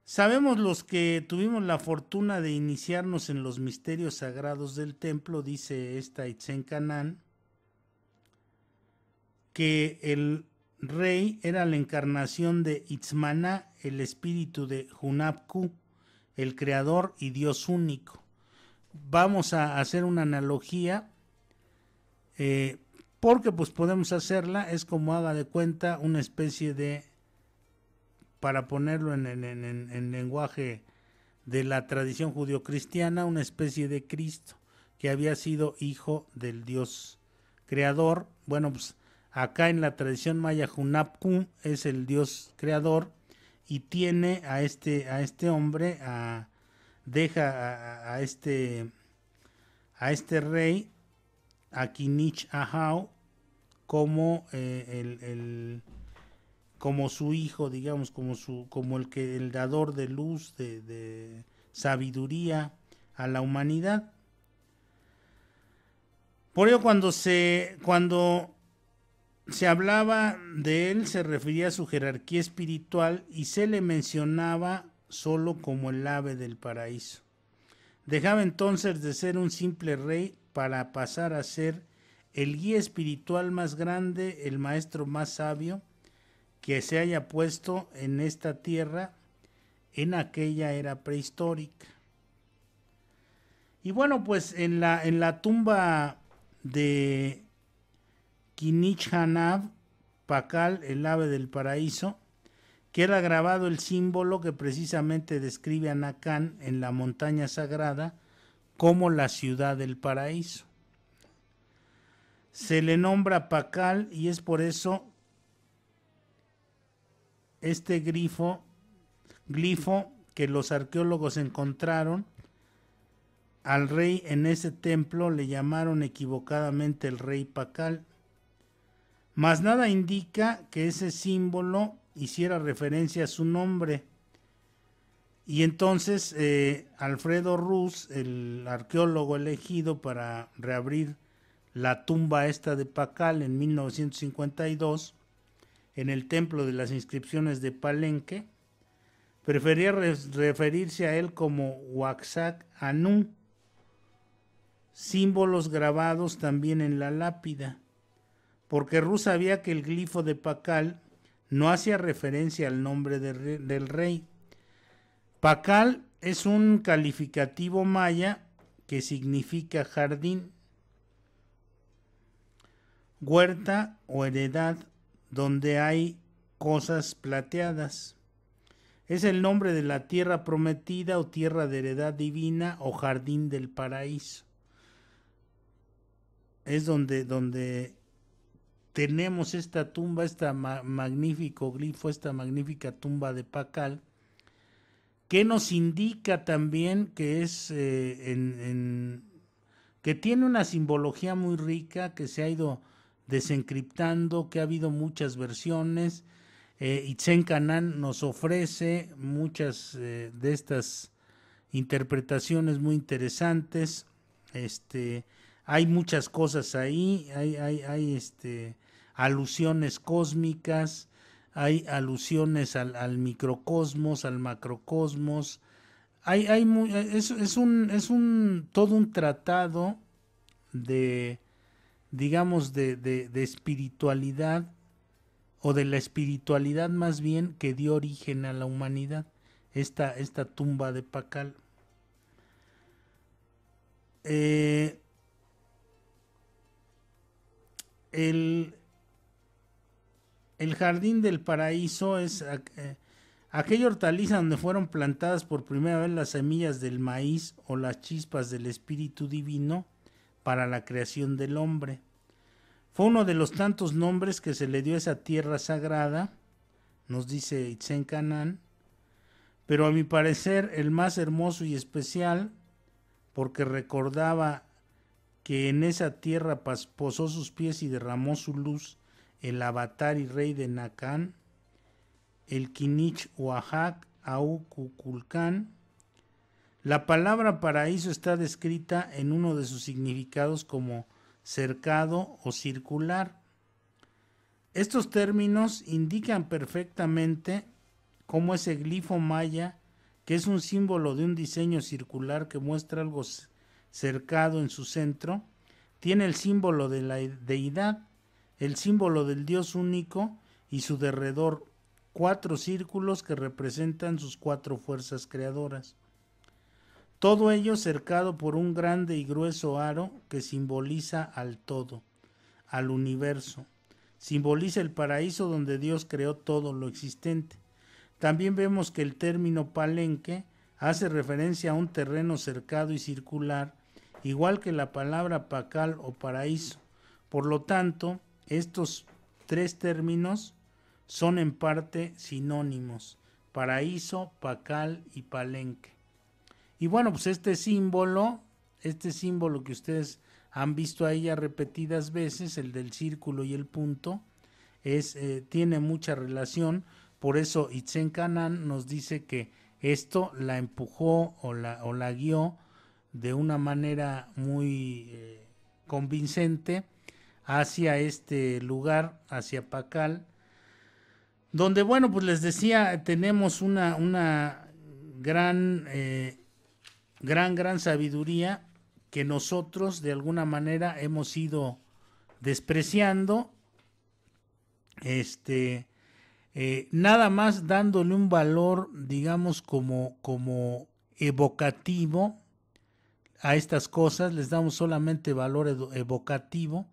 Sabemos los que tuvimos la fortuna de iniciarnos en los misterios sagrados del templo, dice esta Itzen Canán, que el rey era la encarnación de Itzmana, el espíritu de Hunapku, el creador y Dios único. Vamos a hacer una analogía, eh, porque pues podemos hacerla, es como haga de cuenta una especie de, para ponerlo en, el lenguaje de la tradición judio-cristiana, una especie de Cristo que había sido hijo del Dios creador. Bueno, pues Acá en la tradición maya Junapku es el dios creador y tiene a este, a este hombre, a, deja a, este, a este rey, a Kinich Ahau, como eh, el, como su hijo, digamos, como su, como el que el dador de luz, de, de sabiduría a la humanidad. Por ello, cuando se, cuando se hablaba de él, se refería a su jerarquía espiritual y se le mencionaba solo como el ave del paraíso. Dejaba entonces de ser un simple rey para pasar a ser el guía espiritual más grande, el maestro más sabio que se haya puesto en esta tierra en aquella era prehistórica. Y bueno, pues en la, en la tumba de Kinich Hanab, Pakal, el ave del paraíso, que era grabado el símbolo que precisamente describe a Nakán en la montaña sagrada como la ciudad del paraíso. Se le nombra Pakal y es por eso este grifo, glifo que los arqueólogos encontraron al rey en ese templo le llamaron equivocadamente el rey Pacal. Mas nada indica que ese símbolo hiciera referencia a su nombre. Y entonces eh, Alfredo Ruz, el arqueólogo elegido para reabrir la tumba esta de Pacal en 1952, en el templo de las inscripciones de Palenque, prefería referirse a él como Waxac Anun, símbolos grabados también en la lápida porque Rus sabía que el glifo de Pacal no hacía referencia al nombre del rey. Pacal es un calificativo maya que significa jardín, huerta o heredad donde hay cosas plateadas. Es el nombre de la tierra prometida o tierra de heredad divina o jardín del paraíso. Es donde, donde tenemos esta tumba, este magnífico glifo, esta magnífica tumba de Pacal, que nos indica también que es eh, que tiene una simbología muy rica, que se ha ido desencriptando, que ha habido muchas versiones. Eh, Itzen nos ofrece muchas eh, de estas interpretaciones muy interesantes. Este, hay muchas cosas ahí, hay, hay, hay este, alusiones cósmicas, hay alusiones al, microcosmos, al macrocosmos. Hay, hay es, un, es un, todo un tratado de, digamos, de, de, espiritualidad o de la espiritualidad más bien que dio origen a la humanidad, esta, esta tumba de Pacal. Eh, el, el jardín del paraíso es eh, aquella hortaliza donde fueron plantadas por primera vez las semillas del maíz o las chispas del Espíritu Divino para la creación del hombre. Fue uno de los tantos nombres que se le dio a esa tierra sagrada, nos dice Itzen Canán, pero a mi parecer el más hermoso y especial, porque recordaba que en esa tierra posó sus pies y derramó su luz el avatar y rey de Nakán, el Kinich Oaxac, Aucuculcán. La palabra paraíso está descrita en uno de sus significados como cercado o circular. Estos términos indican perfectamente cómo ese glifo maya, que es un símbolo de un diseño circular que muestra algo cercado en su centro, tiene el símbolo de la deidad el símbolo del Dios único y su derredor, cuatro círculos que representan sus cuatro fuerzas creadoras. Todo ello cercado por un grande y grueso aro que simboliza al todo, al universo. Simboliza el paraíso donde Dios creó todo lo existente. También vemos que el término palenque hace referencia a un terreno cercado y circular, igual que la palabra pacal o paraíso. Por lo tanto, estos tres términos son en parte sinónimos, paraíso, pacal y palenque. Y bueno, pues este símbolo, este símbolo que ustedes han visto ahí ya repetidas veces, el del círculo y el punto, es, eh, tiene mucha relación, por eso Itzen nos dice que esto la empujó o la, guió de una manera muy eh, convincente hacia este lugar, hacia Pacal, donde, bueno, pues les decía, tenemos una, una gran, eh, gran, gran sabiduría que nosotros de alguna manera hemos ido despreciando, este, eh, nada más dándole un valor, digamos, como, como evocativo a estas cosas, les damos solamente valor evocativo,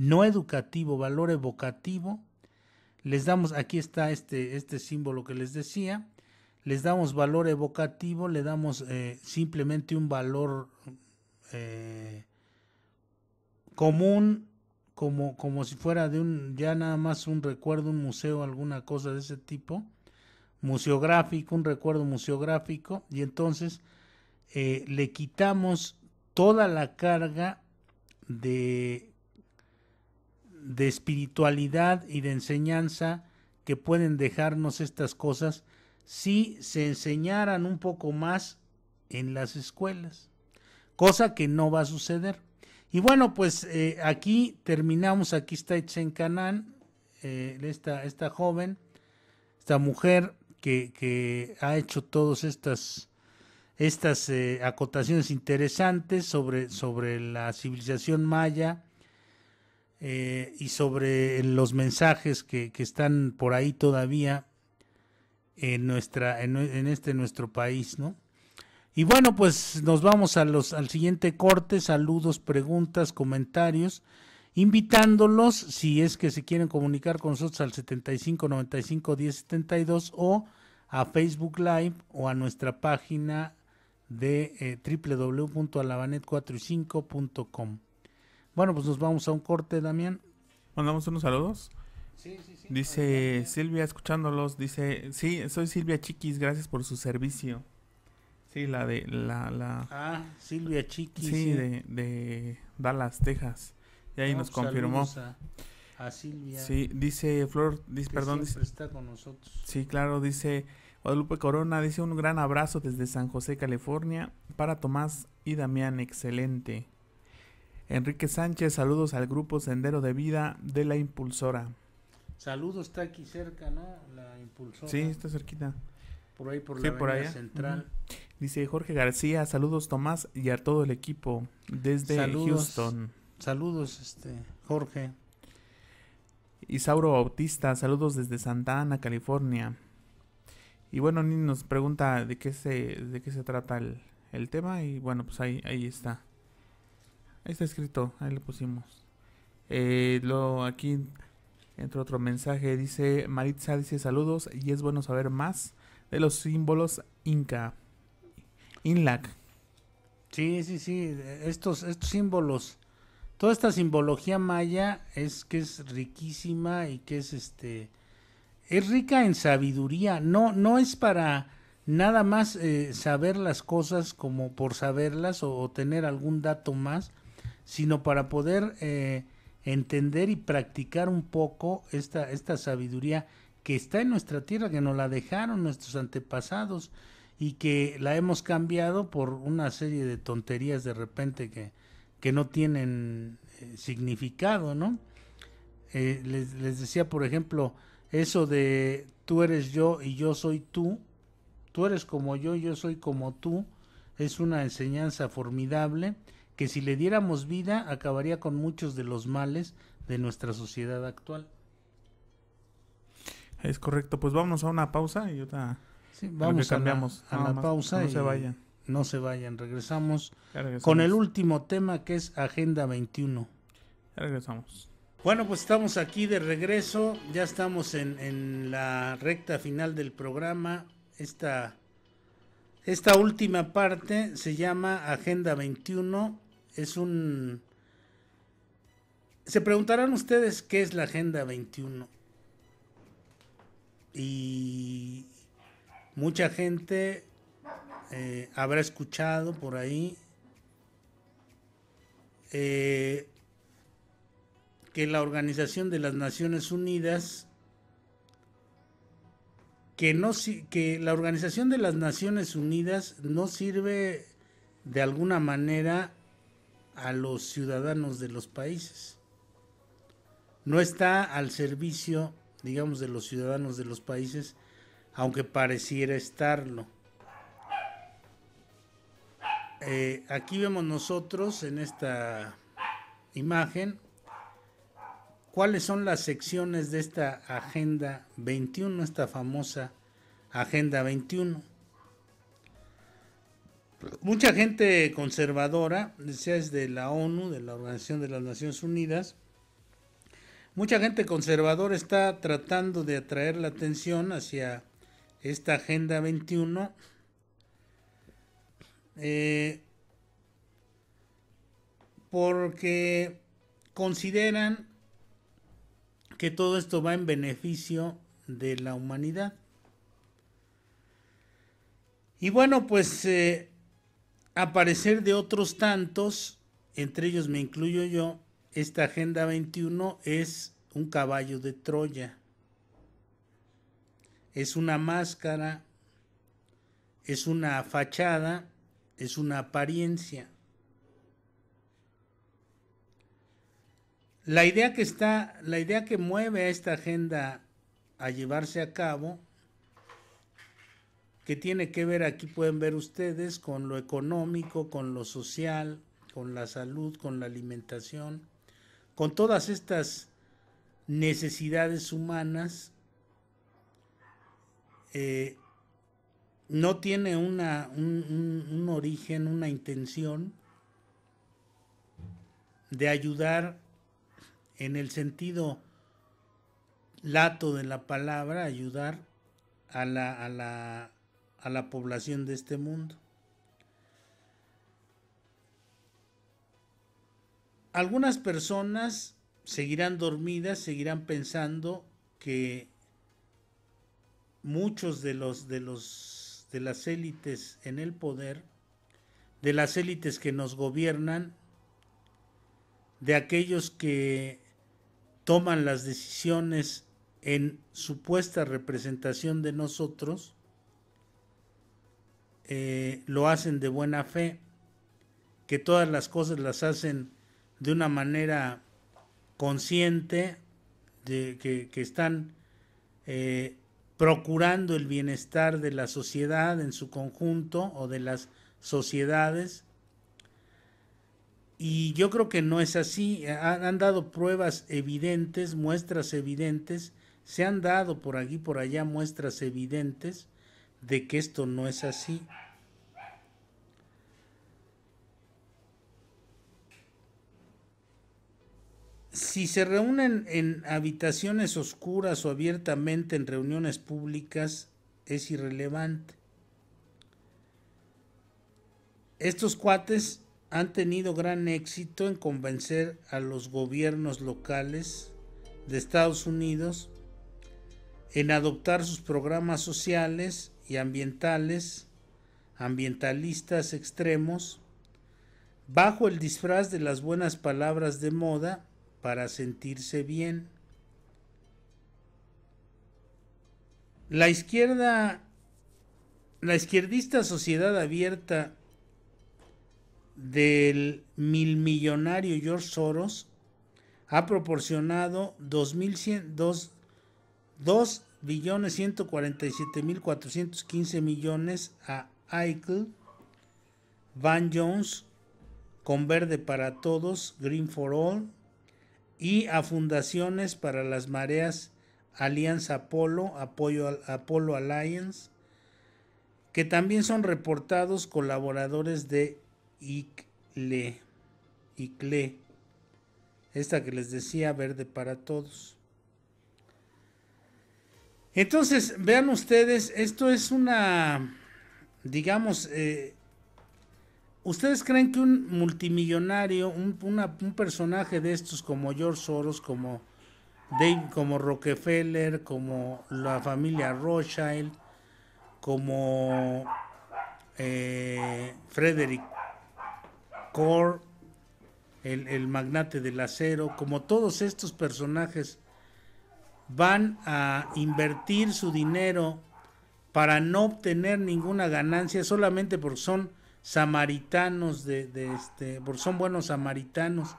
no educativo, valor evocativo. Les damos, aquí está este, este símbolo que les decía, les damos valor evocativo, le damos eh, simplemente un valor eh, común, como, como si fuera de un, ya nada más un recuerdo, un museo, alguna cosa de ese tipo, museográfico, un recuerdo museográfico, y entonces eh, le quitamos toda la carga de de espiritualidad y de enseñanza que pueden dejarnos estas cosas si se enseñaran un poco más en las escuelas, cosa que no va a suceder. Y bueno, pues eh, aquí terminamos, aquí está Echen Canán, eh, esta, esta joven, esta mujer que, que ha hecho todas estas, estas eh, acotaciones interesantes sobre, sobre la civilización maya, eh, y sobre los mensajes que, están por ahí todavía en, nuestra, en, este nuestro país, ¿no? Y bueno, pues nos vamos a los, al siguiente corte, saludos, preguntas, comentarios, invitándolos, si es que se quieren comunicar con nosotros al 75 95 10 72 o a Facebook Live o a nuestra página de eh, wwwalabanet 45com bueno, pues nos vamos a un corte, Damián. Mandamos unos saludos. Sí, sí, sí. Dice Silvia, escuchándolos, dice, sí, soy Silvia Chiquis, gracias por su servicio. Sí, la de la... ah, Silvia Chiquis. Sí, De, Dallas, Texas. Y ahí nos confirmó. A, Silvia. Sí, dice Flor, dice, perdón. Dice, está con nosotros. Sí, claro, dice Guadalupe Corona, dice un gran abrazo desde San José, California, para Tomás y Damián, excelente. Enrique Sánchez, saludos al grupo Sendero de Vida de la Impulsora. Saludos, está aquí cerca, ¿no? La Impulsora. Sí, está cerquita. Por ahí, por la central. Dice Jorge García, saludos Tomás y a todo el equipo desde Houston. Saludos, este, Jorge. Isauro Bautista, saludos desde Santa Ana, California. Y bueno, Nin nos pregunta de qué se, de qué se trata el, el tema y bueno, pues ahí, ahí está. Ahí está escrito, ahí le pusimos. Eh, lo, aquí entre otro mensaje, dice Maritza, dice saludos y es bueno saber más de los símbolos inca, inlac. Sí, sí, sí, estos, estos símbolos, toda esta simbología maya es que es riquísima y que es este, es rica en sabiduría, no, no es para nada más eh, saber las cosas como por saberlas o tener algún dato más, sino para poder eh, entender y practicar un poco esta, esta sabiduría que está en nuestra tierra, que nos la dejaron nuestros antepasados y que la hemos cambiado por una serie de tonterías de repente que, que no tienen eh, significado, ¿no? Eh, les, les, decía, por ejemplo, eso de tú eres yo y yo soy tú, tú eres como yo, yo soy como tú, es una enseñanza formidable que si le diéramos vida acabaría con muchos de los males de nuestra sociedad actual. Es correcto, pues vamos a una pausa y otra. Sí, vamos cambiamos, a la, pausa. No se vayan. No se vayan, regresamos, con el último tema que es Agenda 21. regresamos. Bueno, pues estamos aquí de regreso, ya estamos en, la recta final del programa. Esta, esta última parte se llama Agenda 21 es un... Se preguntarán ustedes qué es la Agenda 21. Y mucha gente eh, habrá escuchado por ahí eh, que la Organización de las Naciones Unidas, que, no, que la Organización de las Naciones Unidas no sirve de alguna manera a los ciudadanos de los países. No está al servicio, digamos, de los ciudadanos de los países, aunque pareciera estarlo. Eh, aquí vemos nosotros en esta imagen cuáles son las secciones de esta Agenda 21, esta famosa Agenda 21. Mucha gente conservadora, decía es de la ONU, de la Organización de las Naciones Unidas, mucha gente conservadora está tratando de atraer la atención hacia esta Agenda 21. Eh, porque consideran que todo esto va en beneficio de la humanidad. Y bueno, pues eh, Aparecer parecer de otros tantos, entre ellos me incluyo yo, esta Agenda 21 es un caballo de Troya, es una máscara, es una fachada, es una apariencia. La idea que está, la idea que mueve a esta agenda a llevarse a cabo que tiene que ver, aquí pueden ver ustedes, con lo económico, con lo social, con la salud, con la alimentación, con todas estas necesidades humanas, eh, no tiene un, origen, una intención de ayudar en el sentido lato de la palabra, ayudar a la, a la población de este mundo. Algunas personas seguirán dormidas, seguirán pensando que muchos de los de los de las élites en el poder, de las élites que nos gobiernan, de aquellos que toman las decisiones en supuesta representación de nosotros, eh, lo hacen de buena fe, que todas las cosas las hacen de una manera consciente, de, que, están eh, procurando el bienestar de la sociedad en su conjunto o de las sociedades. Y yo creo que no es así. Han, han dado pruebas evidentes, muestras evidentes, se han dado por aquí, por allá muestras evidentes de que esto no es así. Si se reúnen en habitaciones oscuras o abiertamente en reuniones públicas, es irrelevante. Estos cuates han tenido gran éxito en convencer a los gobiernos locales de Estados Unidos en adoptar sus programas sociales y ambientales, ambientalistas extremos, bajo el disfraz de las buenas palabras de moda para sentirse bien. La izquierda, la izquierdista sociedad abierta del mil millonario George Soros ha proporcionado 2.100, 2, dos billones 147.415 millones a Eichel, Van Jones, con Verde para Todos, Green for All, y a fundaciones para las mareas Alianza Apolo, Apoyo al, Apolo Alliance, que también son reportados colaboradores de ICLE, ICLE, esta que les decía Verde para Todos. Entonces, vean ustedes, esto es una, digamos, eh, ¿ustedes creen que un multimillonario, un, personaje de estos como George Soros, como, como Rockefeller, como la familia Rothschild, como eh, Frederick Core, el magnate del acero, como todos estos personajes van a invertir su dinero para no obtener ninguna ganancia solamente porque son samaritanos de, este porque son buenos samaritanos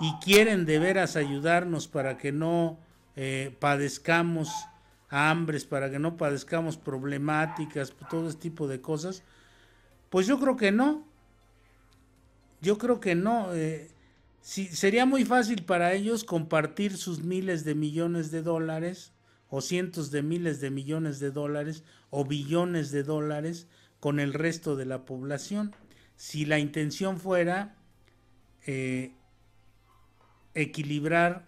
y quieren de veras ayudarnos para que no eh, padezcamos hambres para que no padezcamos problemáticas todo este tipo de cosas pues yo creo que no yo creo que no eh, sería muy fácil para ellos compartir sus miles de millones de dólares o cientos de miles de millones de dólares o billones de dólares con el resto de la población. Si la intención fuera eh, equilibrar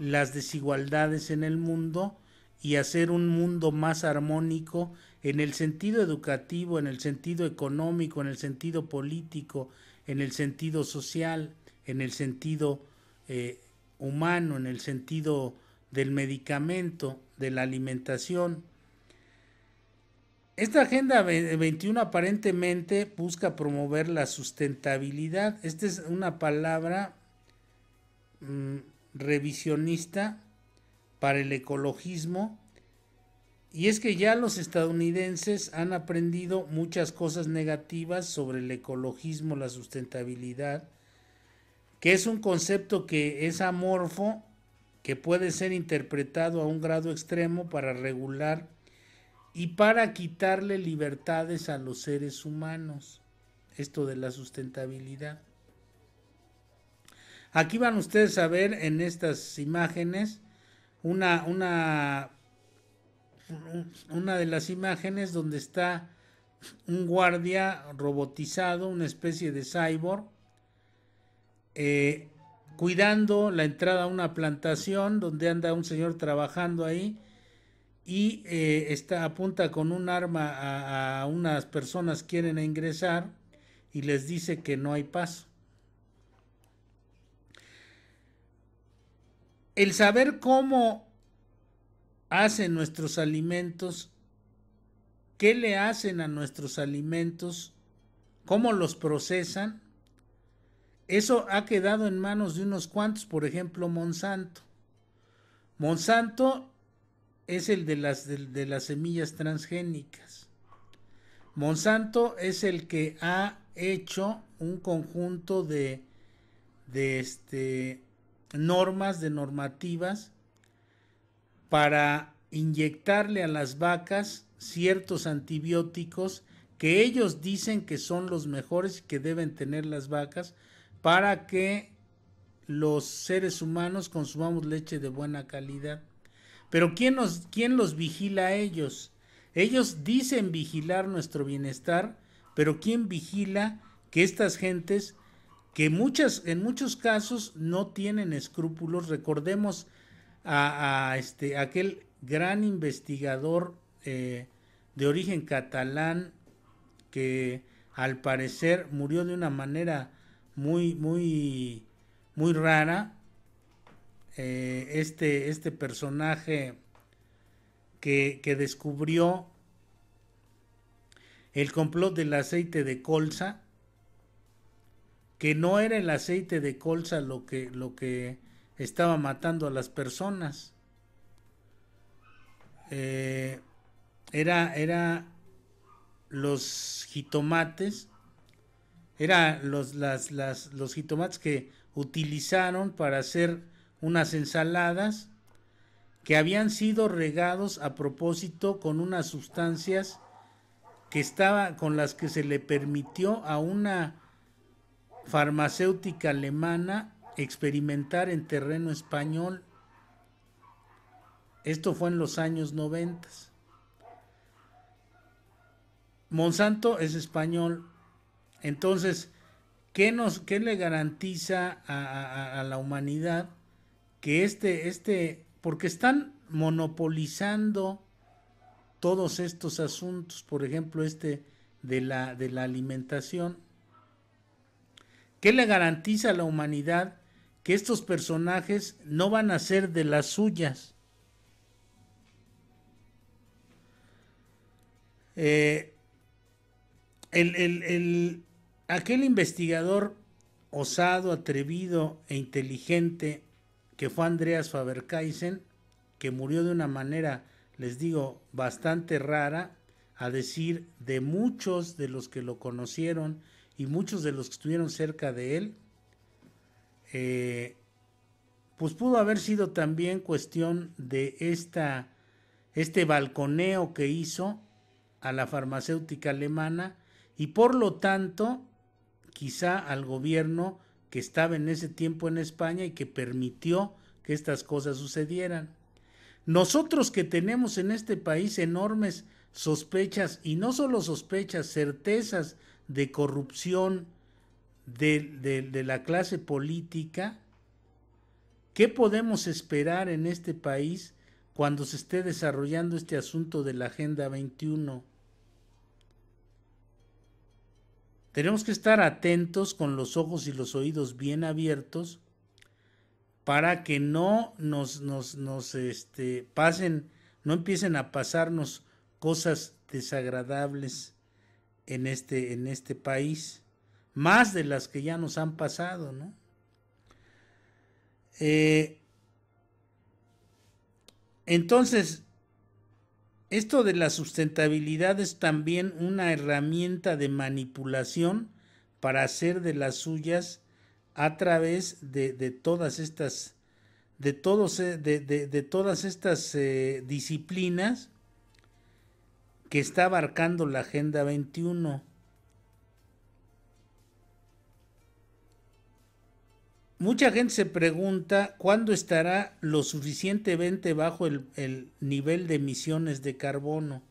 las desigualdades en el mundo y hacer un mundo más armónico en el sentido educativo, en el sentido económico, en el sentido político, en el sentido social, en el sentido eh, humano, en el sentido del medicamento, de la alimentación. Esta Agenda 21 aparentemente busca promover la sustentabilidad. Esta es una palabra mm, revisionista para el ecologismo. Y es que ya los estadounidenses han aprendido muchas cosas negativas sobre el ecologismo, la sustentabilidad, que es un concepto que es amorfo, que puede ser interpretado a un grado extremo para regular y para quitarle libertades a los seres humanos. Esto de la sustentabilidad. Aquí van ustedes a ver en estas imágenes una, una, una de las imágenes donde está un guardia robotizado, una especie de cyborg, eh, cuidando la entrada a una plantación donde anda un señor trabajando ahí y eh, está, apunta con un arma a, a unas personas quieren ingresar y les dice que no hay paso. El saber cómo hacen nuestros alimentos, qué le hacen a nuestros alimentos, cómo los procesan, eso ha quedado en manos de unos cuantos, por ejemplo, Monsanto. Monsanto es el de las, de, las semillas transgénicas. Monsanto es el que ha hecho un conjunto de, de este, normas, de normativas para inyectarle a las vacas ciertos antibióticos que ellos dicen que son los mejores que deben tener las vacas para que los seres humanos consumamos leche de buena calidad. Pero ¿quién, quién los vigila a ellos? Ellos dicen vigilar nuestro bienestar, pero ¿quién vigila que estas gentes, que muchas, en muchos casos no tienen escrúpulos, recordemos a, este, aquel gran investigador eh, de origen catalán que al parecer murió de una manera muy, muy, rara. Eh, este, este personaje que, descubrió el complot del aceite de colza, que no era el aceite de colza lo que, lo que estaba matando a las personas. Eh, era, era los jitomates eran los, las, jitomates que utilizaron para hacer unas ensaladas que habían sido regados a propósito con unas sustancias que estaba con las que se le permitió a una farmacéutica alemana experimentar en terreno español. Esto fue en los años 90. Monsanto es español, entonces, ¿qué, nos, qué le garantiza a, la humanidad que este, este, porque están monopolizando todos estos asuntos, por ejemplo, este de la, de la alimentación, ¿qué le garantiza a la humanidad que estos personajes no van a ser de las suyas? Eh, el, el, Aquel investigador osado, atrevido e inteligente que fue Andreas faber que murió de una manera, les digo, bastante rara, a decir de muchos de los que lo conocieron y muchos de los que estuvieron cerca de él, eh, pues pudo haber sido también cuestión de esta, este balconeo que hizo a la farmacéutica alemana y por lo tanto quizá al gobierno que estaba en ese tiempo en España y que permitió que estas cosas sucedieran. Nosotros que tenemos en este país enormes sospechas, y no solo sospechas, certezas de corrupción de, la clase política, ¿qué podemos esperar en este país cuando se esté desarrollando este asunto de la Agenda 21? Tenemos que estar atentos con los ojos y los oídos bien abiertos para que no nos, nos, este, pasen, no empiecen a pasarnos cosas desagradables en este, en este país, más de las que ya nos han pasado, ¿no? Eh, entonces, esto de la sustentabilidad es también una herramienta de manipulación para hacer de las suyas a través de, todas estas de todos eh, de, todas estas eh, disciplinas que está abarcando la agenda 21 mucha gente se pregunta cuándo estará lo suficientemente bajo el, nivel de emisiones de carbono,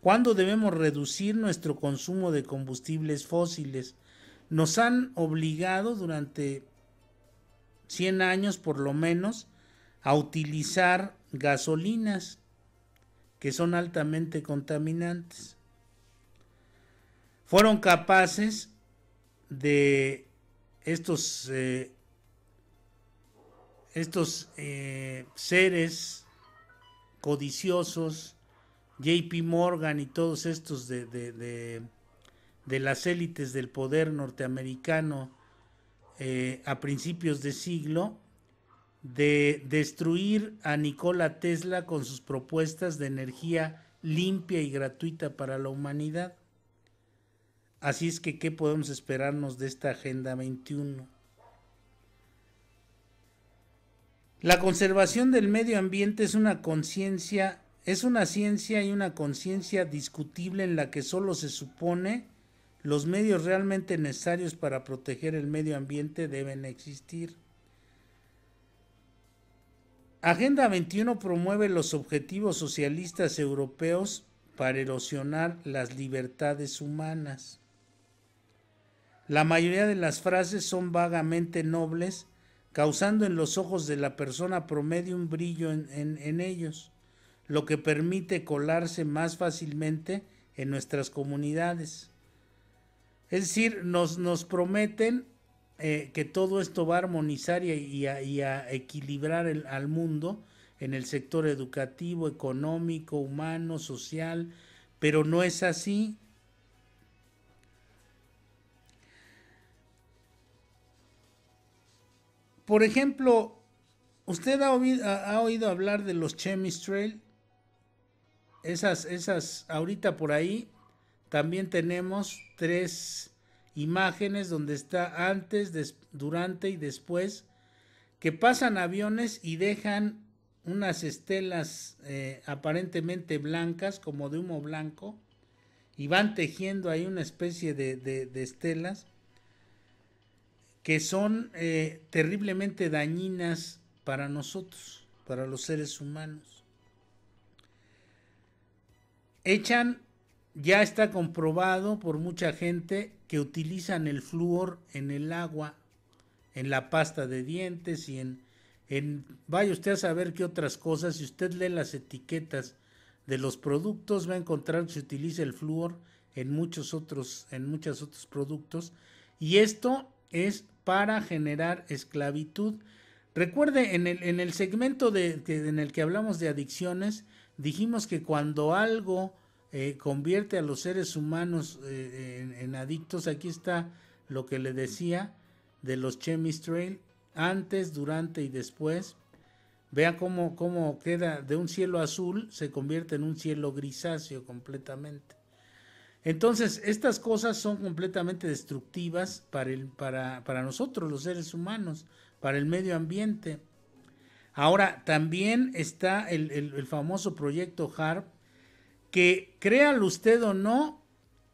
cuándo debemos reducir nuestro consumo de combustibles fósiles. Nos han obligado durante 100 años por lo menos a utilizar gasolinas que son altamente contaminantes. Fueron capaces de estos eh, estos eh, seres codiciosos, JP Morgan y todos estos de, las élites del poder norteamericano eh, a principios de siglo, de destruir a Nikola Tesla con sus propuestas de energía limpia y gratuita para la humanidad. Así es que, ¿qué podemos esperarnos de esta Agenda 21? La conservación del medio ambiente es una conciencia, es una ciencia y una conciencia discutible en la que solo se supone los medios realmente necesarios para proteger el medio ambiente deben existir. Agenda 21 promueve los objetivos socialistas europeos para erosionar las libertades humanas. La mayoría de las frases son vagamente nobles, causando en los ojos de la persona promedio un brillo en, ellos, lo que permite colarse más fácilmente en nuestras comunidades. Es decir, nos, prometen eh, que todo esto va a armonizar y, a, equilibrar al mundo en el sector educativo, económico, humano, social, pero no es así. Por ejemplo, ¿usted ha oído, hablar de los Chemistrail? Esas, esas, ahorita por ahí también tenemos tres imágenes donde está antes, durante y después, que pasan aviones y dejan unas estelas eh, aparentemente blancas, como de humo blanco, y van tejiendo ahí una especie de estelas que son eh, terriblemente dañinas para nosotros, para los seres humanos. Echan, ya está comprobado por mucha gente que utilizan el flúor en el agua, en la pasta de dientes y en, en, vaya usted a saber qué otras cosas, si usted lee las etiquetas de los productos va a encontrar que se utiliza el flúor en muchos otros, en muchos otros productos y esto es para generar esclavitud. Recuerde, en el, en el segmento de, en el que hablamos de adicciones, dijimos que cuando algo eh, convierte a los seres humanos eh, en, adictos, aquí está lo que le decía de los chemistrail, antes, durante y después. Vea cómo queda de un cielo azul, se convierte en un cielo grisáceo completamente. Entonces, estas cosas son completamente destructivas para, para, nosotros, los seres humanos, para el medio ambiente. Ahora, también está el, famoso proyecto HARP, que créalo usted o no,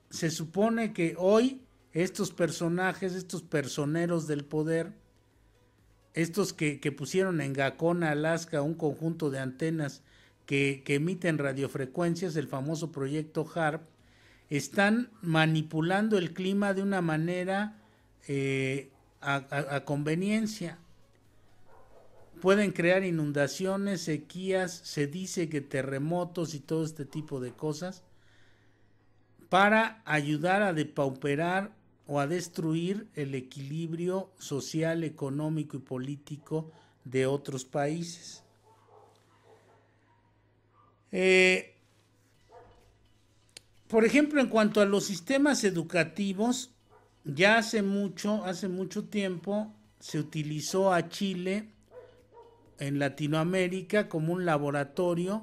se supone que hoy estos personajes, estos personeros del poder, estos que, pusieron en Gacona, Alaska, un conjunto de antenas que, que emiten radiofrecuencias, el famoso proyecto HARP, están manipulando el clima de una manera eh, a, conveniencia. Pueden crear inundaciones, sequías, se dice que terremotos y todo este tipo de cosas para ayudar a depauperar o a destruir el equilibrio social, económico y político de otros países. Eh, por ejemplo, en cuanto a los sistemas educativos, ya hace mucho, hace mucho tiempo se utilizó a Chile en Latinoamérica como un laboratorio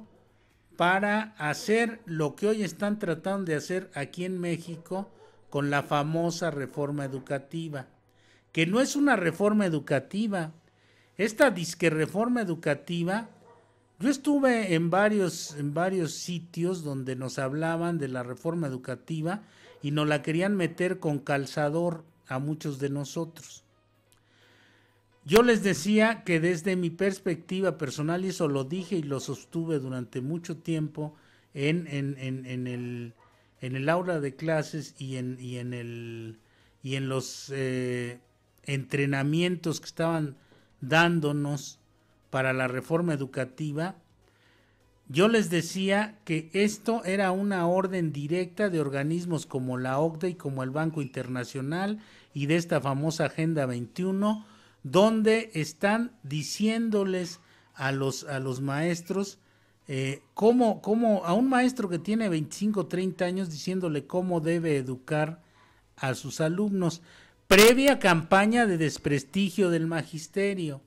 para hacer lo que hoy están tratando de hacer aquí en México con la famosa reforma educativa, que no es una reforma educativa. Esta disque reforma educativa yo estuve en varios, en varios sitios donde nos hablaban de la reforma educativa y nos la querían meter con calzador a muchos de nosotros. Yo les decía que desde mi perspectiva personal, y eso lo dije y lo sostuve durante mucho tiempo en, el, aula de clases y en, el, y los eh, entrenamientos que estaban dándonos para la reforma educativa, yo les decía que esto era una orden directa de organismos como la OCDE y como el Banco Internacional y de esta famosa Agenda 21, donde están diciéndoles a los, a los maestros eh, como cómo, a un maestro que tiene 25 30 años diciéndole cómo debe educar a sus alumnos, previa campaña de desprestigio del magisterio.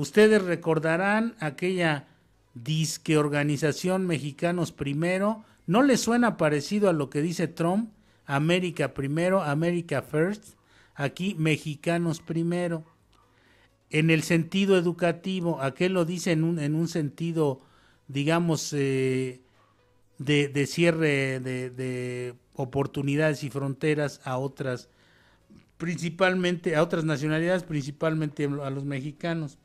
Ustedes recordarán aquella disque organización Mexicanos Primero. ¿No les suena parecido a lo que dice Trump? América Primero, América First. Aquí Mexicanos Primero. En el sentido educativo, aquel lo dice en un, en un sentido, digamos, eh, de, cierre de, de oportunidades y fronteras a otras, principalmente, a otras nacionalidades, principalmente a los mexicanos.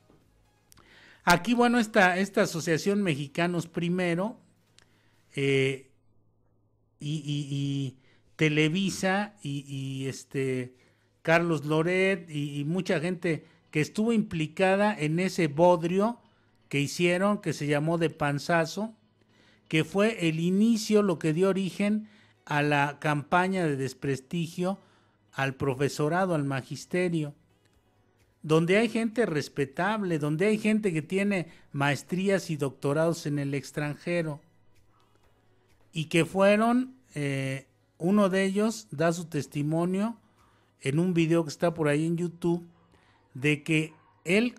Aquí, bueno, esta, esta asociación Mexicanos Primero eh, y, Televisa y, este Carlos Loret y, mucha gente que estuvo implicada en ese bodrio que hicieron, que se llamó de panzazo, que fue el inicio, lo que dio origen a la campaña de desprestigio al profesorado, al magisterio donde hay gente respetable, donde hay gente que tiene maestrías y doctorados en el extranjero, y que fueron, eh, uno de ellos da su testimonio en un video que está por ahí en YouTube, de que él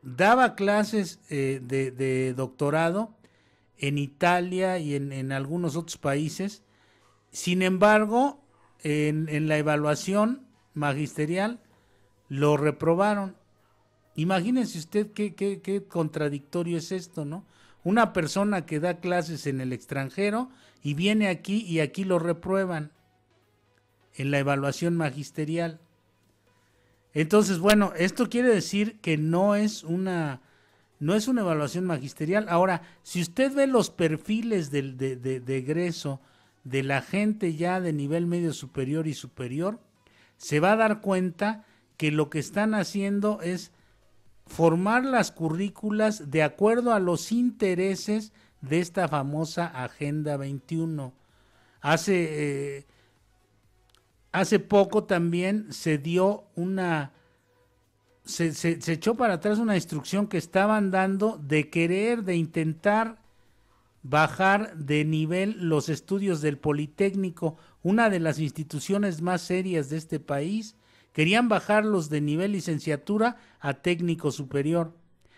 daba clases eh, de, doctorado en Italia y en, algunos otros países. Sin embargo, en, en la evaluación magisterial lo reprobaron. Imagínense usted qué, qué, contradictorio es esto, ¿no? Una persona que da clases en el extranjero y viene aquí y aquí lo reprueban en la evaluación magisterial. Entonces, bueno, esto quiere decir que no es una, no es una evaluación magisterial. Ahora, si usted ve los perfiles de, de, de egreso de la gente ya de nivel medio superior y superior, se va a dar cuenta que lo que están haciendo es formar las currículas de acuerdo a los intereses de esta famosa Agenda 21. Hace, eh, hace poco también se dio una... se echó para atrás una instrucción que estaban dando de querer, de intentar bajar de nivel los estudios del Politécnico, una de las instituciones más serias de este país, Querían bajarlos de nivel licenciatura a técnico superior.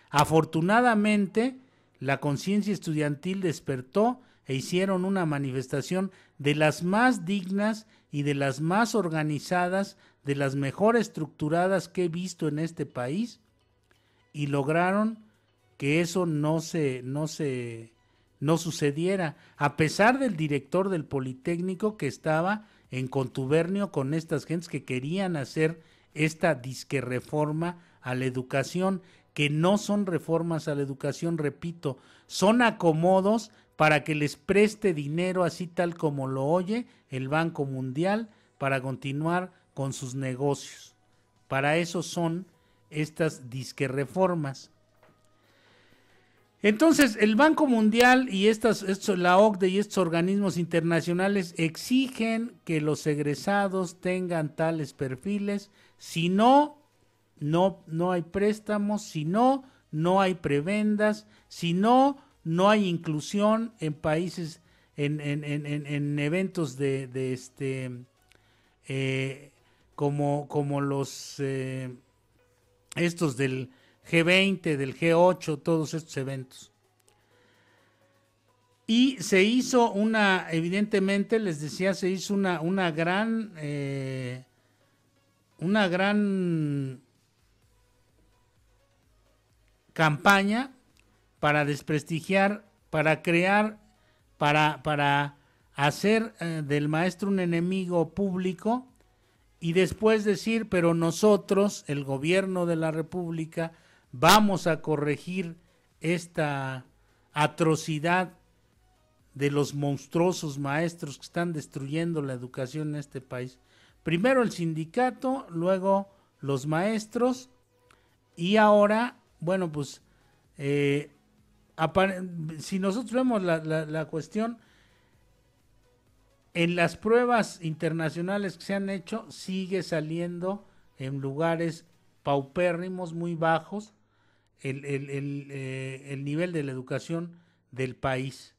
Afortunadamente, la conciencia estudiantil despertó e hicieron una manifestación de las más dignas y de las más organizadas, de las mejor estructuradas que he visto en este país y lograron que eso no se no se no sucediera, a pesar del director del Politécnico que estaba en contubernio con estas gentes que querían hacer esta disque reforma a la educación, que no son reformas a la educación, repito, son acomodos para que les preste dinero así tal como lo oye el Banco Mundial para continuar con sus negocios. Para eso son estas disque reformas. Entonces, el Banco Mundial y estas, la OCDE y estos organismos internacionales exigen que los egresados tengan tales perfiles. Si no, no, hay préstamos. Si no, no hay prebendas. Si no, no hay inclusión en países, en, en, en, en eventos de, este, eh, como, como los, eh, estos del G20, del G8, todos estos eventos. Y se hizo una, evidentemente, les decía, se hizo una, gran, eh, una gran campaña para desprestigiar, para crear, para, hacer eh, del maestro un enemigo público y después decir, pero nosotros, el gobierno de la República, vamos a corregir esta atrocidad de los monstruosos maestros que están destruyendo la educación en este país. Primero el sindicato, luego los maestros y ahora, bueno, pues eh, si nosotros vemos la, la, la cuestión, en las pruebas internacionales que se han hecho sigue saliendo en lugares paupérrimos, muy bajos, el, eh, el, nivel de la educación del país.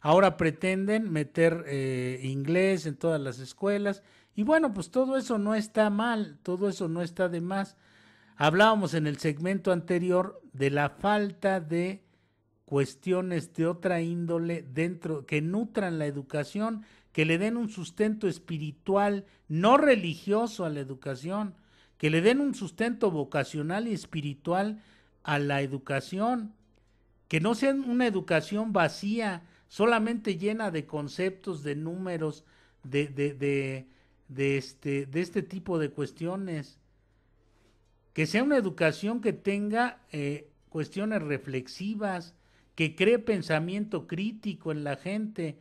Ahora pretenden meter eh, inglés en todas las escuelas y bueno, pues todo eso no está mal, todo eso no está de más. Hablábamos en el segmento anterior de la falta de cuestiones de otra índole dentro que nutran la educación, que le den un sustento espiritual, no religioso a la educación, que le den un sustento vocacional y espiritual a la educación, que no sea una educación vacía, solamente llena de conceptos, de números, de, este, este, tipo de cuestiones. Que sea una educación que tenga eh, cuestiones reflexivas, que cree pensamiento crítico en la gente,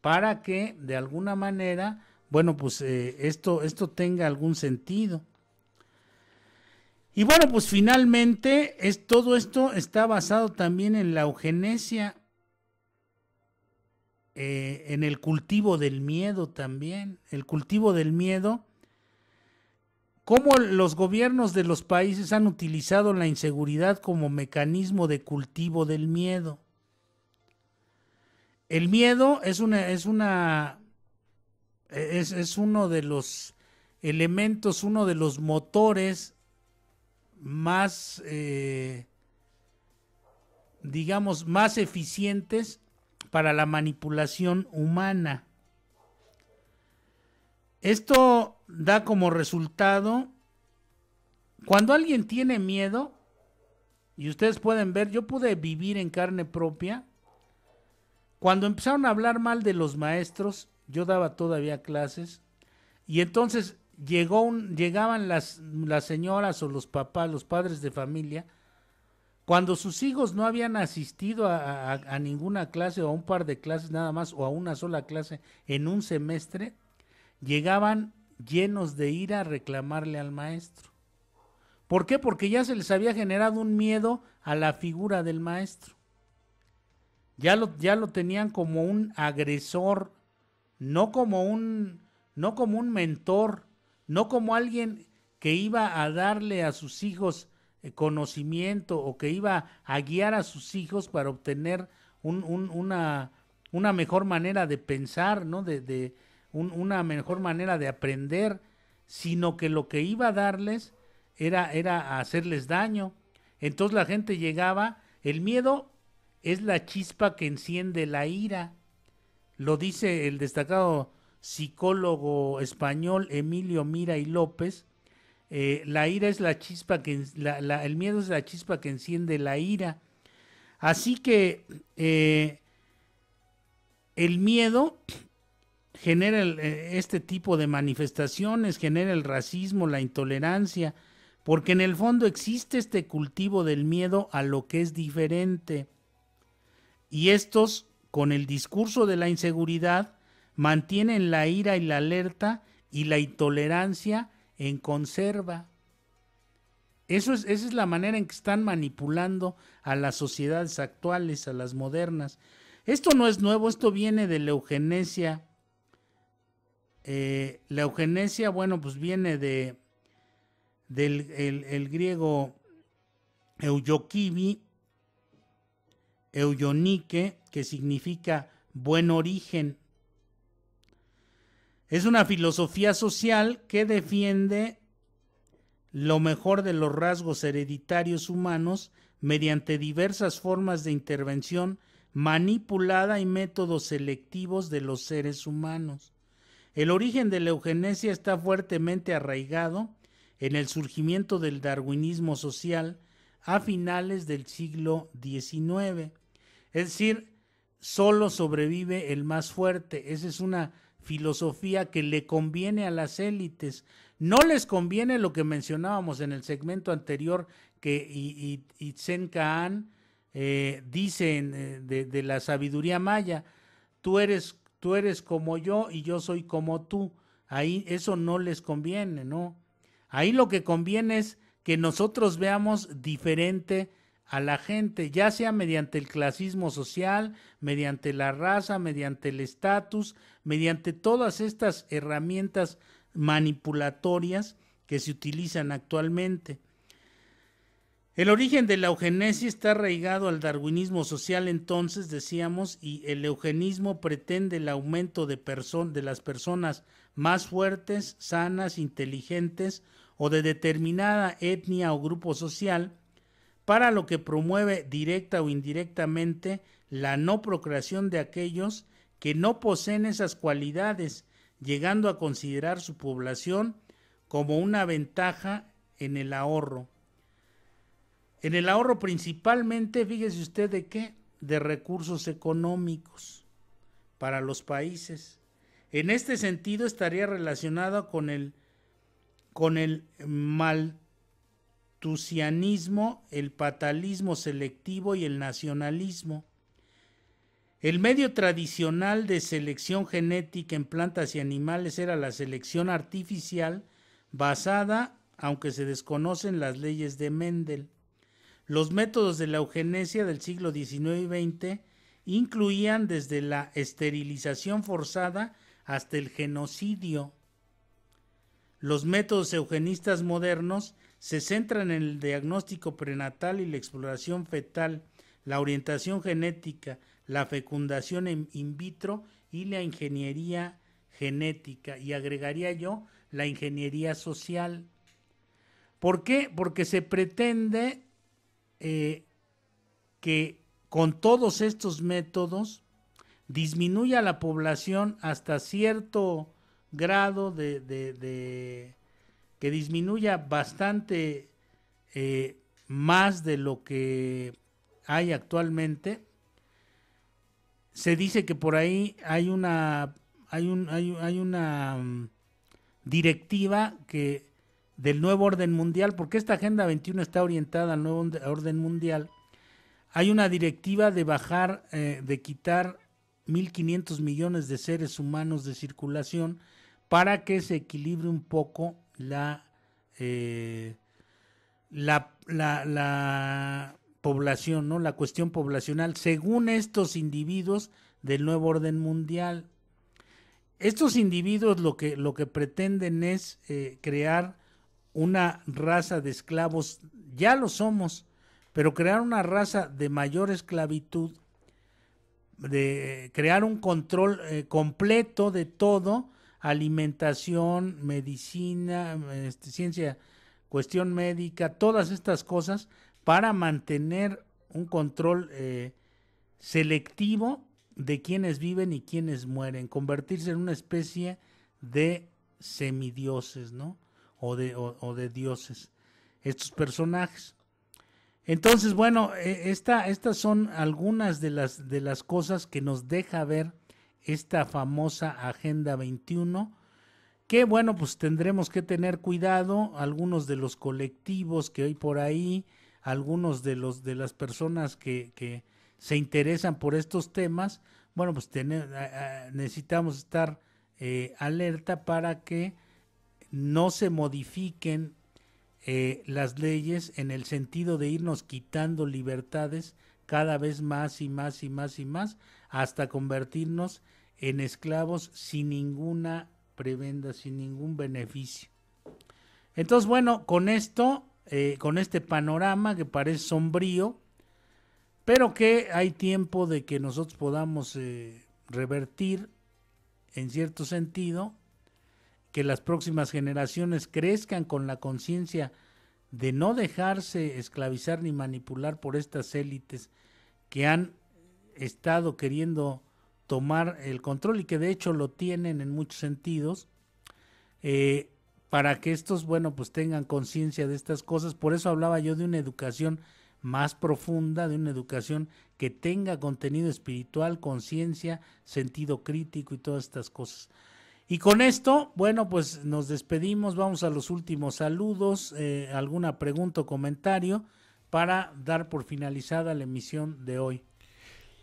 para que de alguna manera, bueno, pues eh, esto, esto tenga algún sentido. Y bueno, pues finalmente es, todo esto está basado también en la eugenesia, eh, en el cultivo del miedo también, el cultivo del miedo, cómo los gobiernos de los países han utilizado la inseguridad como mecanismo de cultivo del miedo. El miedo es una, es una, es uno de los elementos, uno de los motores más, eh, digamos, más eficientes para la manipulación humana. Esto da como resultado, cuando alguien tiene miedo, y ustedes pueden ver, yo pude vivir en carne propia, cuando empezaron a hablar mal de los maestros, yo daba todavía clases, y entonces llegaban las, las señoras o los papás, los padres de familia, cuando sus hijos no habían asistido a, ninguna clase o a un par de clases nada más o a una sola clase en un semestre, llegaban llenos de ira a reclamarle al maestro. ¿Por qué? Porque ya se les había generado un miedo a la figura del maestro. Ya lo, ya lo tenían como un agresor, no como un, no como un mentor, no como alguien que iba a darle a sus hijos eh, conocimiento o que iba a guiar a sus hijos para obtener una, una, mejor manera de pensar, ¿no? De, una mejor manera de aprender, sino que lo que iba a darles era, era hacerles daño. Entonces la gente llegaba, el miedo es la chispa que enciende la ira. Lo dice el destacado psicólogo español Emilio Mira y López, eh, la ira es la chispa que el miedo es la chispa que enciende la ira. Así que eh, el miedo genera eh, este tipo de manifestaciones, genera el racismo, la intolerancia, porque en el fondo existe este cultivo del miedo a lo que es diferente. Y estos, con el discurso de la inseguridad, mantienen la ira y la alerta y la intolerancia en conserva. Eso es, esa es la manera en que están manipulando a las sociedades actuales, a las modernas. Esto no es nuevo, esto viene de la eugenesia. Eh, la eugenesia, bueno, pues viene de del el, griego euyokibi, euyonike, que significa buen origen. Es una filosofía social que defiende lo mejor de los rasgos hereditarios humanos mediante diversas formas de intervención manipulada y métodos selectivos de los seres humanos. El origen de la eugenesia está fuertemente arraigado en el surgimiento del darwinismo social a finales del siglo XIX. Es decir, solo sobrevive el más fuerte. Esa es una filosofía que le conviene a las élites. No les conviene lo que mencionábamos en el segmento anterior que Itzen eh, dice eh, de, de, la sabiduría maya, tú eres, tú eres como yo y yo soy como tú. Ahí eso no les conviene, ¿no? Ahí lo que conviene es que nosotros veamos diferente a la gente, ya sea mediante el clasismo social, mediante la raza, mediante el estatus, mediante todas estas herramientas manipulatorias que se utilizan actualmente. El origen de la eugenesia está arraigado al darwinismo social entonces, decíamos, y el eugenismo pretende el aumento de, de las personas más fuertes, sanas, inteligentes o de determinada etnia o grupo social, para lo que promueve directa o indirectamente la no procreación de aquellos que no poseen esas cualidades, llegando a considerar su población como una ventaja en el ahorro. En el ahorro principalmente, fíjese usted de qué, de recursos económicos para los países. En este sentido estaría relacionado con el, con el mal el patalismo selectivo y el nacionalismo. El medio tradicional de selección genética en plantas y animales era la selección artificial basada, aunque se desconocen las leyes de Mendel. Los métodos de la eugenesia del siglo XIX y XX incluían desde la esterilización forzada hasta el genocidio. Los métodos eugenistas modernos se centran en el diagnóstico prenatal y la exploración fetal, la orientación genética, la fecundación in vitro y la ingeniería genética. Y agregaría yo la ingeniería social. ¿Por qué? Porque se pretende eh, que con todos estos métodos disminuya la población hasta cierto grado de que disminuya bastante eh, más de lo que hay actualmente. Se dice que por ahí hay una hay una mm, directiva que del nuevo orden mundial, porque esta agenda 21 está orientada al nuevo orden mundial. Hay una directiva de bajar, eh, de quitar 1.500 millones de seres humanos de circulación para que se equilibre un poco eh, la, la, la, población, ¿no? La cuestión poblacional, según estos individuos del nuevo orden mundial. Estos individuos lo que, lo que pretenden es eh, crear una raza de esclavos, ya lo somos, pero crear una raza de mayor esclavitud, de eh, crear un control completo de todo alimentación, medicina, este, ciencia, cuestión médica, todas estas cosas para mantener un control eh, selectivo de quienes viven y quienes mueren, convertirse en una especie de semidioses, ¿no? O de, de dioses, estos personajes. Entonces, bueno, e, esta, estas son algunas de las, de las cosas que nos deja ver esta famosa Agenda 21, que bueno, pues tendremos que tener cuidado, algunos de los colectivos que hay por ahí, algunos de los de las personas que, se interesan por estos temas, bueno, pues tener, necesitamos estar eh, alerta para que no se modifiquen eh, las leyes en el sentido de irnos quitando libertades cada vez más y más y más y más hasta convertirnos en esclavos sin ninguna prebenda, sin ningún beneficio. Entonces, bueno, con esto, eh, con este panorama que parece sombrío, pero que hay tiempo de que nosotros podamos eh, revertir en cierto sentido, que las próximas generaciones crezcan con la conciencia de no dejarse esclavizar ni manipular por estas élites que han estado queriendo tomar el control y que de hecho lo tienen en muchos sentidos, eh, para que estos, bueno, pues tengan conciencia de estas cosas. Por eso hablaba yo de una educación más profunda, de una educación que tenga contenido espiritual, conciencia, sentido crítico y todas estas cosas. Y con esto, bueno, pues nos despedimos, vamos a los últimos saludos, eh, alguna pregunta o comentario para dar por finalizada la emisión de hoy.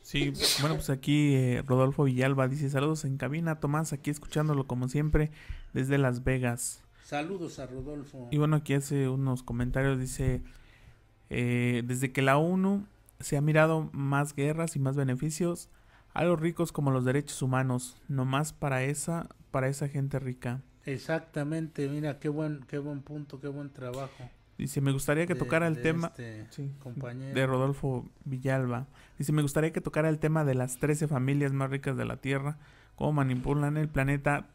Sí, bueno, pues aquí eh, Rodolfo Villalba dice saludos en cabina, Tomás, aquí escuchándolo como siempre desde Las Vegas. Saludos a Rodolfo. Y bueno, aquí hace unos comentarios, dice, eh, desde que la ONU se ha mirado más guerras y más beneficios a los ricos como los derechos humanos, nomás para esa, para esa gente rica. Exactamente, mira, qué buen, qué buen punto, qué buen trabajo. Dice, me gustaría que tocara el tema este de Rodolfo Villalba. Dice, me gustaría que tocara el tema de las 13 familias más ricas de la Tierra, cómo manipulan el planeta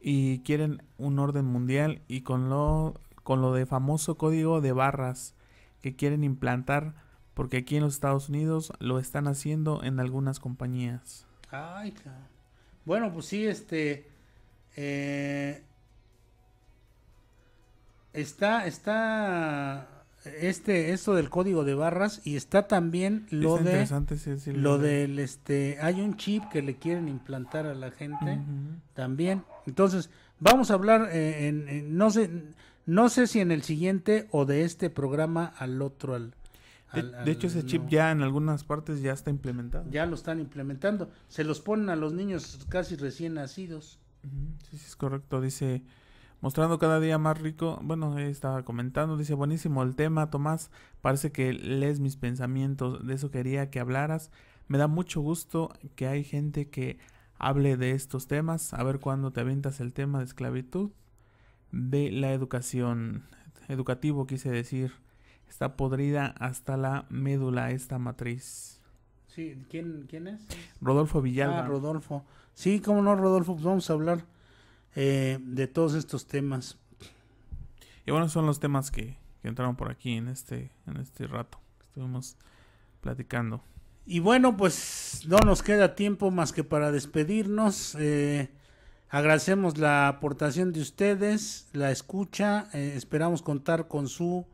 y quieren un orden mundial y con lo, con lo de famoso código de barras que quieren implantar, porque aquí en los Estados Unidos lo están haciendo en algunas compañías. Ay, bueno, pues sí, este... Eh, Está, está este esto del código de barras y está también lo de lo del este hay un chip que le quieren implantar a la gente también entonces vamos a hablar eh, en, no sé no sé si en el siguiente o de este programa al otro al, de, hecho ese chip ya en algunas partes ya está implementado ya lo están implementando se los ponen a los niños casi recién nacidos sí, sí es correcto dice mostrando cada día más rico. Bueno, estaba comentando, dice, buenísimo el tema, Tomás, parece que lees mis pensamientos, de eso quería que hablaras. Me da mucho gusto que hay gente que hable de estos temas, a ver cuándo te aventas el tema de esclavitud, de la educación, educativo quise decir, está podrida hasta la médula esta matriz. Sí, ¿quién, quién es? Rodolfo Villalba. Ah, Rodolfo. Sí, cómo no, Rodolfo, pues vamos a hablar eh, de todos estos temas. Y bueno, son los temas que, entraron por aquí en este, en este rato que estuvimos platicando. Y bueno, pues no nos queda tiempo más que para despedirnos. Eh, agradecemos la aportación de ustedes, la escucha. Eh, esperamos contar con su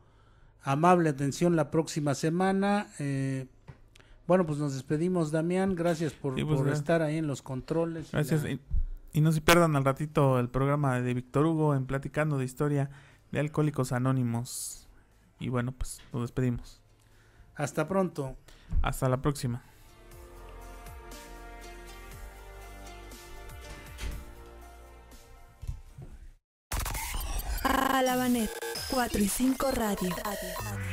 amable atención la próxima semana. bueno, pues nos despedimos, Damián. Gracias por, pues, estar ahí en los controles. Gracias. Y no se pierdan al ratito el programa de Víctor Hugo en Platicando de Historia de Alcohólicos Anónimos. Y bueno, pues nos despedimos. Hasta pronto. Hasta la próxima. Alabanet 4 y 5 radio.